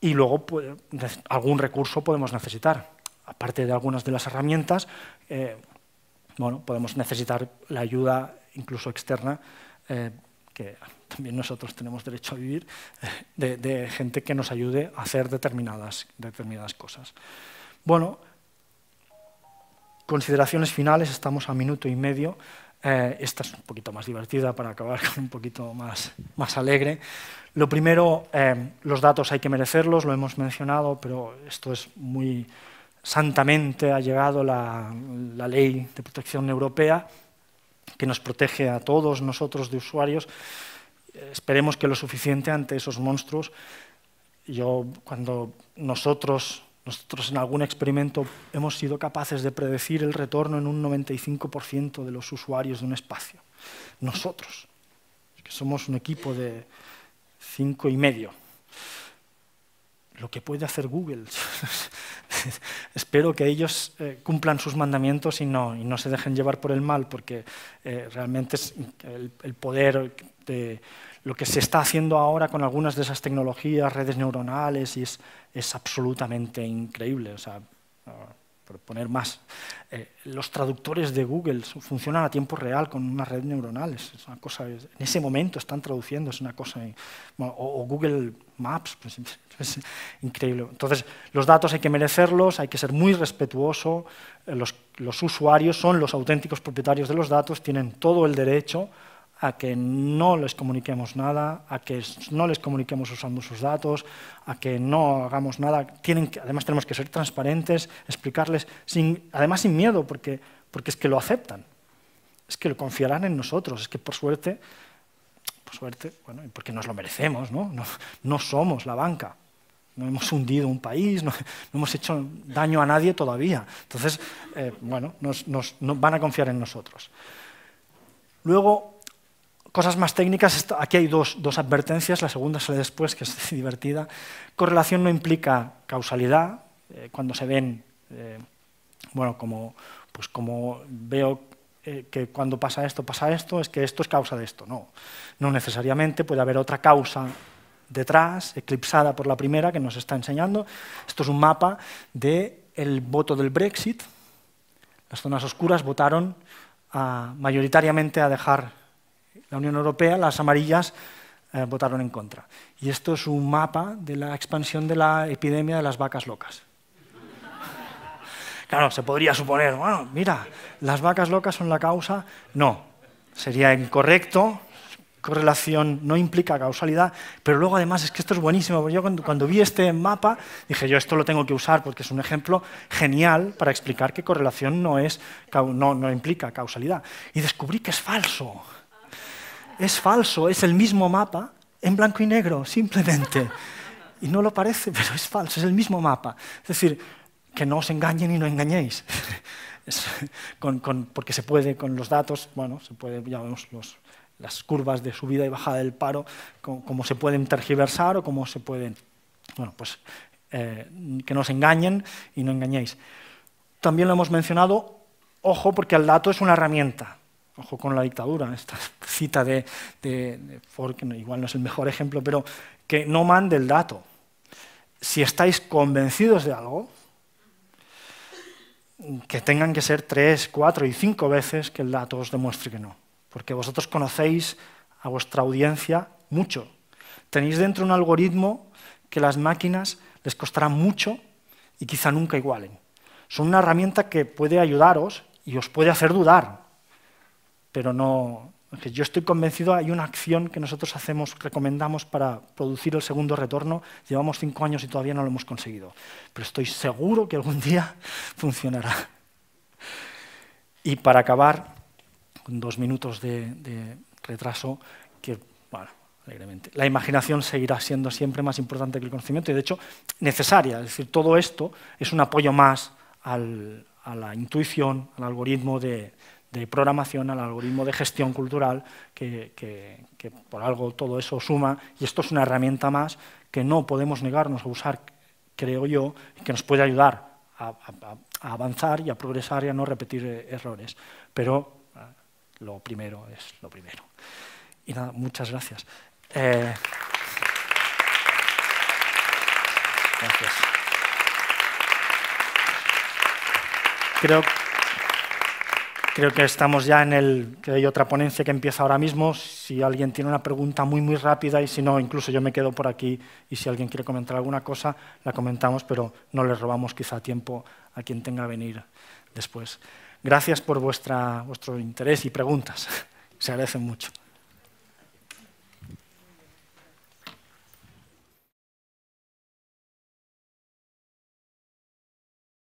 Y luego pues, algún recurso podemos necesitar. Aparte de algunas de las herramientas, eh, bueno, podemos necesitar la ayuda incluso externa, eh, que también nosotros tenemos derecho a vivir, de, gente que nos ayude a hacer determinadas, determinadas cosas. Bueno, consideraciones finales, estamos a minuto y medio. Eh, esta es un poquito más divertida para acabar con un poquito más, más alegre. Lo primero, eh, los datos hay que merecerlos, lo hemos mencionado, pero esto es muy, Santamente ha llegado la, ley de protección europea que nos protege a todos nosotros de usuarios. Esperemos que lo suficiente ante esos monstruos. Yo, cuando nosotros nosotros en algún experimento hemos sido capaces de predecir el retorno en un 95% de los usuarios de un espacio. Nosotros, que somos un equipo de cinco y medio lo que puede hacer Google. Espero que ellos eh, cumplan sus mandamientos y no, no se dejen llevar por el mal, porque eh, realmente el, poder de lo que se está haciendo ahora con algunas de esas tecnologías, redes neuronales, y es, es absolutamente increíble. O sea, ah, por poner más, eh, los traductores de Google funcionan a tiempo real con una red neuronal. Es una cosa, en ese momento están traduciendo, es una cosa. o Google Maps, pues, es pues, increíble. Entonces, los datos hay que merecerlos, hay que ser muy respetuoso, eh, los, los usuarios son los auténticos propietarios de los datos, tienen todo el derecho a que no les comuniquemos nada, a que no les comuniquemos usando sus datos, a que no hagamos nada. Tienen además tenemos que ser transparentes, explicarles, sin, además sin miedo, porque, porque es que lo aceptan, es que lo confiarán en nosotros, es que por suerte suerte, porque nos lo merecemos, ¿no? somos la banca. No hemos hundido un país, no, hemos hecho daño a nadie todavía. Entonces, eh, bueno, nos, van a confiar en nosotros. Luego, cosas más técnicas. Aquí hay dos, advertencias. La segunda sale después, que es divertida. Correlación no implica causalidad. Eh, cuando se ven, eh, bueno, como, pues como veo eh, que cuando pasa esto, pasa esto, es que esto es causa de esto. No, no necesariamente puede haber otra causa detrás, eclipsada por la primera que nos está enseñando. Esto es un mapa del de voto del Brexit. Las zonas oscuras votaron mayoritariamente a dejar la Unión Europea, las amarillas eh, votaron en contra. Y esto es un mapa de la expansión de la epidemia de las vacas locas. Claro, se podría suponer, bueno, mira, las vacas locas son la causa. No, sería incorrecto, correlación no implica causalidad, pero luego además es que esto es buenísimo, porque yo cuando, vi este mapa dije yo esto lo tengo que usar porque es un ejemplo genial para explicar que correlación no, no implica causalidad. Y descubrí que es falso, es falso, es el mismo mapa en blanco y negro, simplemente. Y no lo parece, pero es falso, es el mismo mapa. Es decir, que no os engañen y no engañéis. porque se puede con los datos, bueno, se puede, ya vemos las curvas de subida y bajada del paro, cómo se pueden tergiversar o cómo se pueden, bueno, pues eh, que no os engañen y no engañéis. También lo hemos mencionado, ojo, porque el dato es una herramienta. Ojo con la dictadura, esta cita de, de, igual no es el mejor ejemplo, pero que no mande el dato. Si estáis convencidos de algo, que tengan que ser tres, cuatro y cinco veces que el dato os demuestre que no. Porque vosotros conocéis a vuestra audiencia mucho. Tenéis dentro un algoritmo que las máquinas les costará mucho y quizá nunca igualen. Son una herramienta que puede ayudaros y os puede hacer dudar, pero no, yo estoy convencido, hay una acción que nosotros hacemos, recomendamos para producir el segundo retorno. Llevamos cinco años y todavía no lo hemos conseguido. Pero estoy seguro que algún día funcionará. Y para acabar, con dos minutos de, retraso, que, bueno, alegremente, la imaginación seguirá siendo siempre más importante que el conocimiento y, de hecho, necesaria. Es decir, todo esto es un apoyo más a la intuición, al algoritmo de, de programación al algoritmo de gestión cultural, que, por algo todo eso suma, y esto es una herramienta más que no podemos negarnos a usar, creo yo, que nos puede ayudar a, avanzar y a progresar y a no repetir e-, errores. Pero ah, lo primero es lo primero. Y nada, muchas gracias. Eh, gracias. Creo Creo que estamos ya en el... que hay otra ponencia que empieza ahora mismo. Si alguien tiene una pregunta muy, muy rápida y si no, incluso yo me quedo por aquí y si alguien quiere comentar alguna cosa, la comentamos, pero no le robamos quizá tiempo a quien tenga que venir después. Gracias por vuestra, vuestro interés y preguntas. Se agradecen mucho.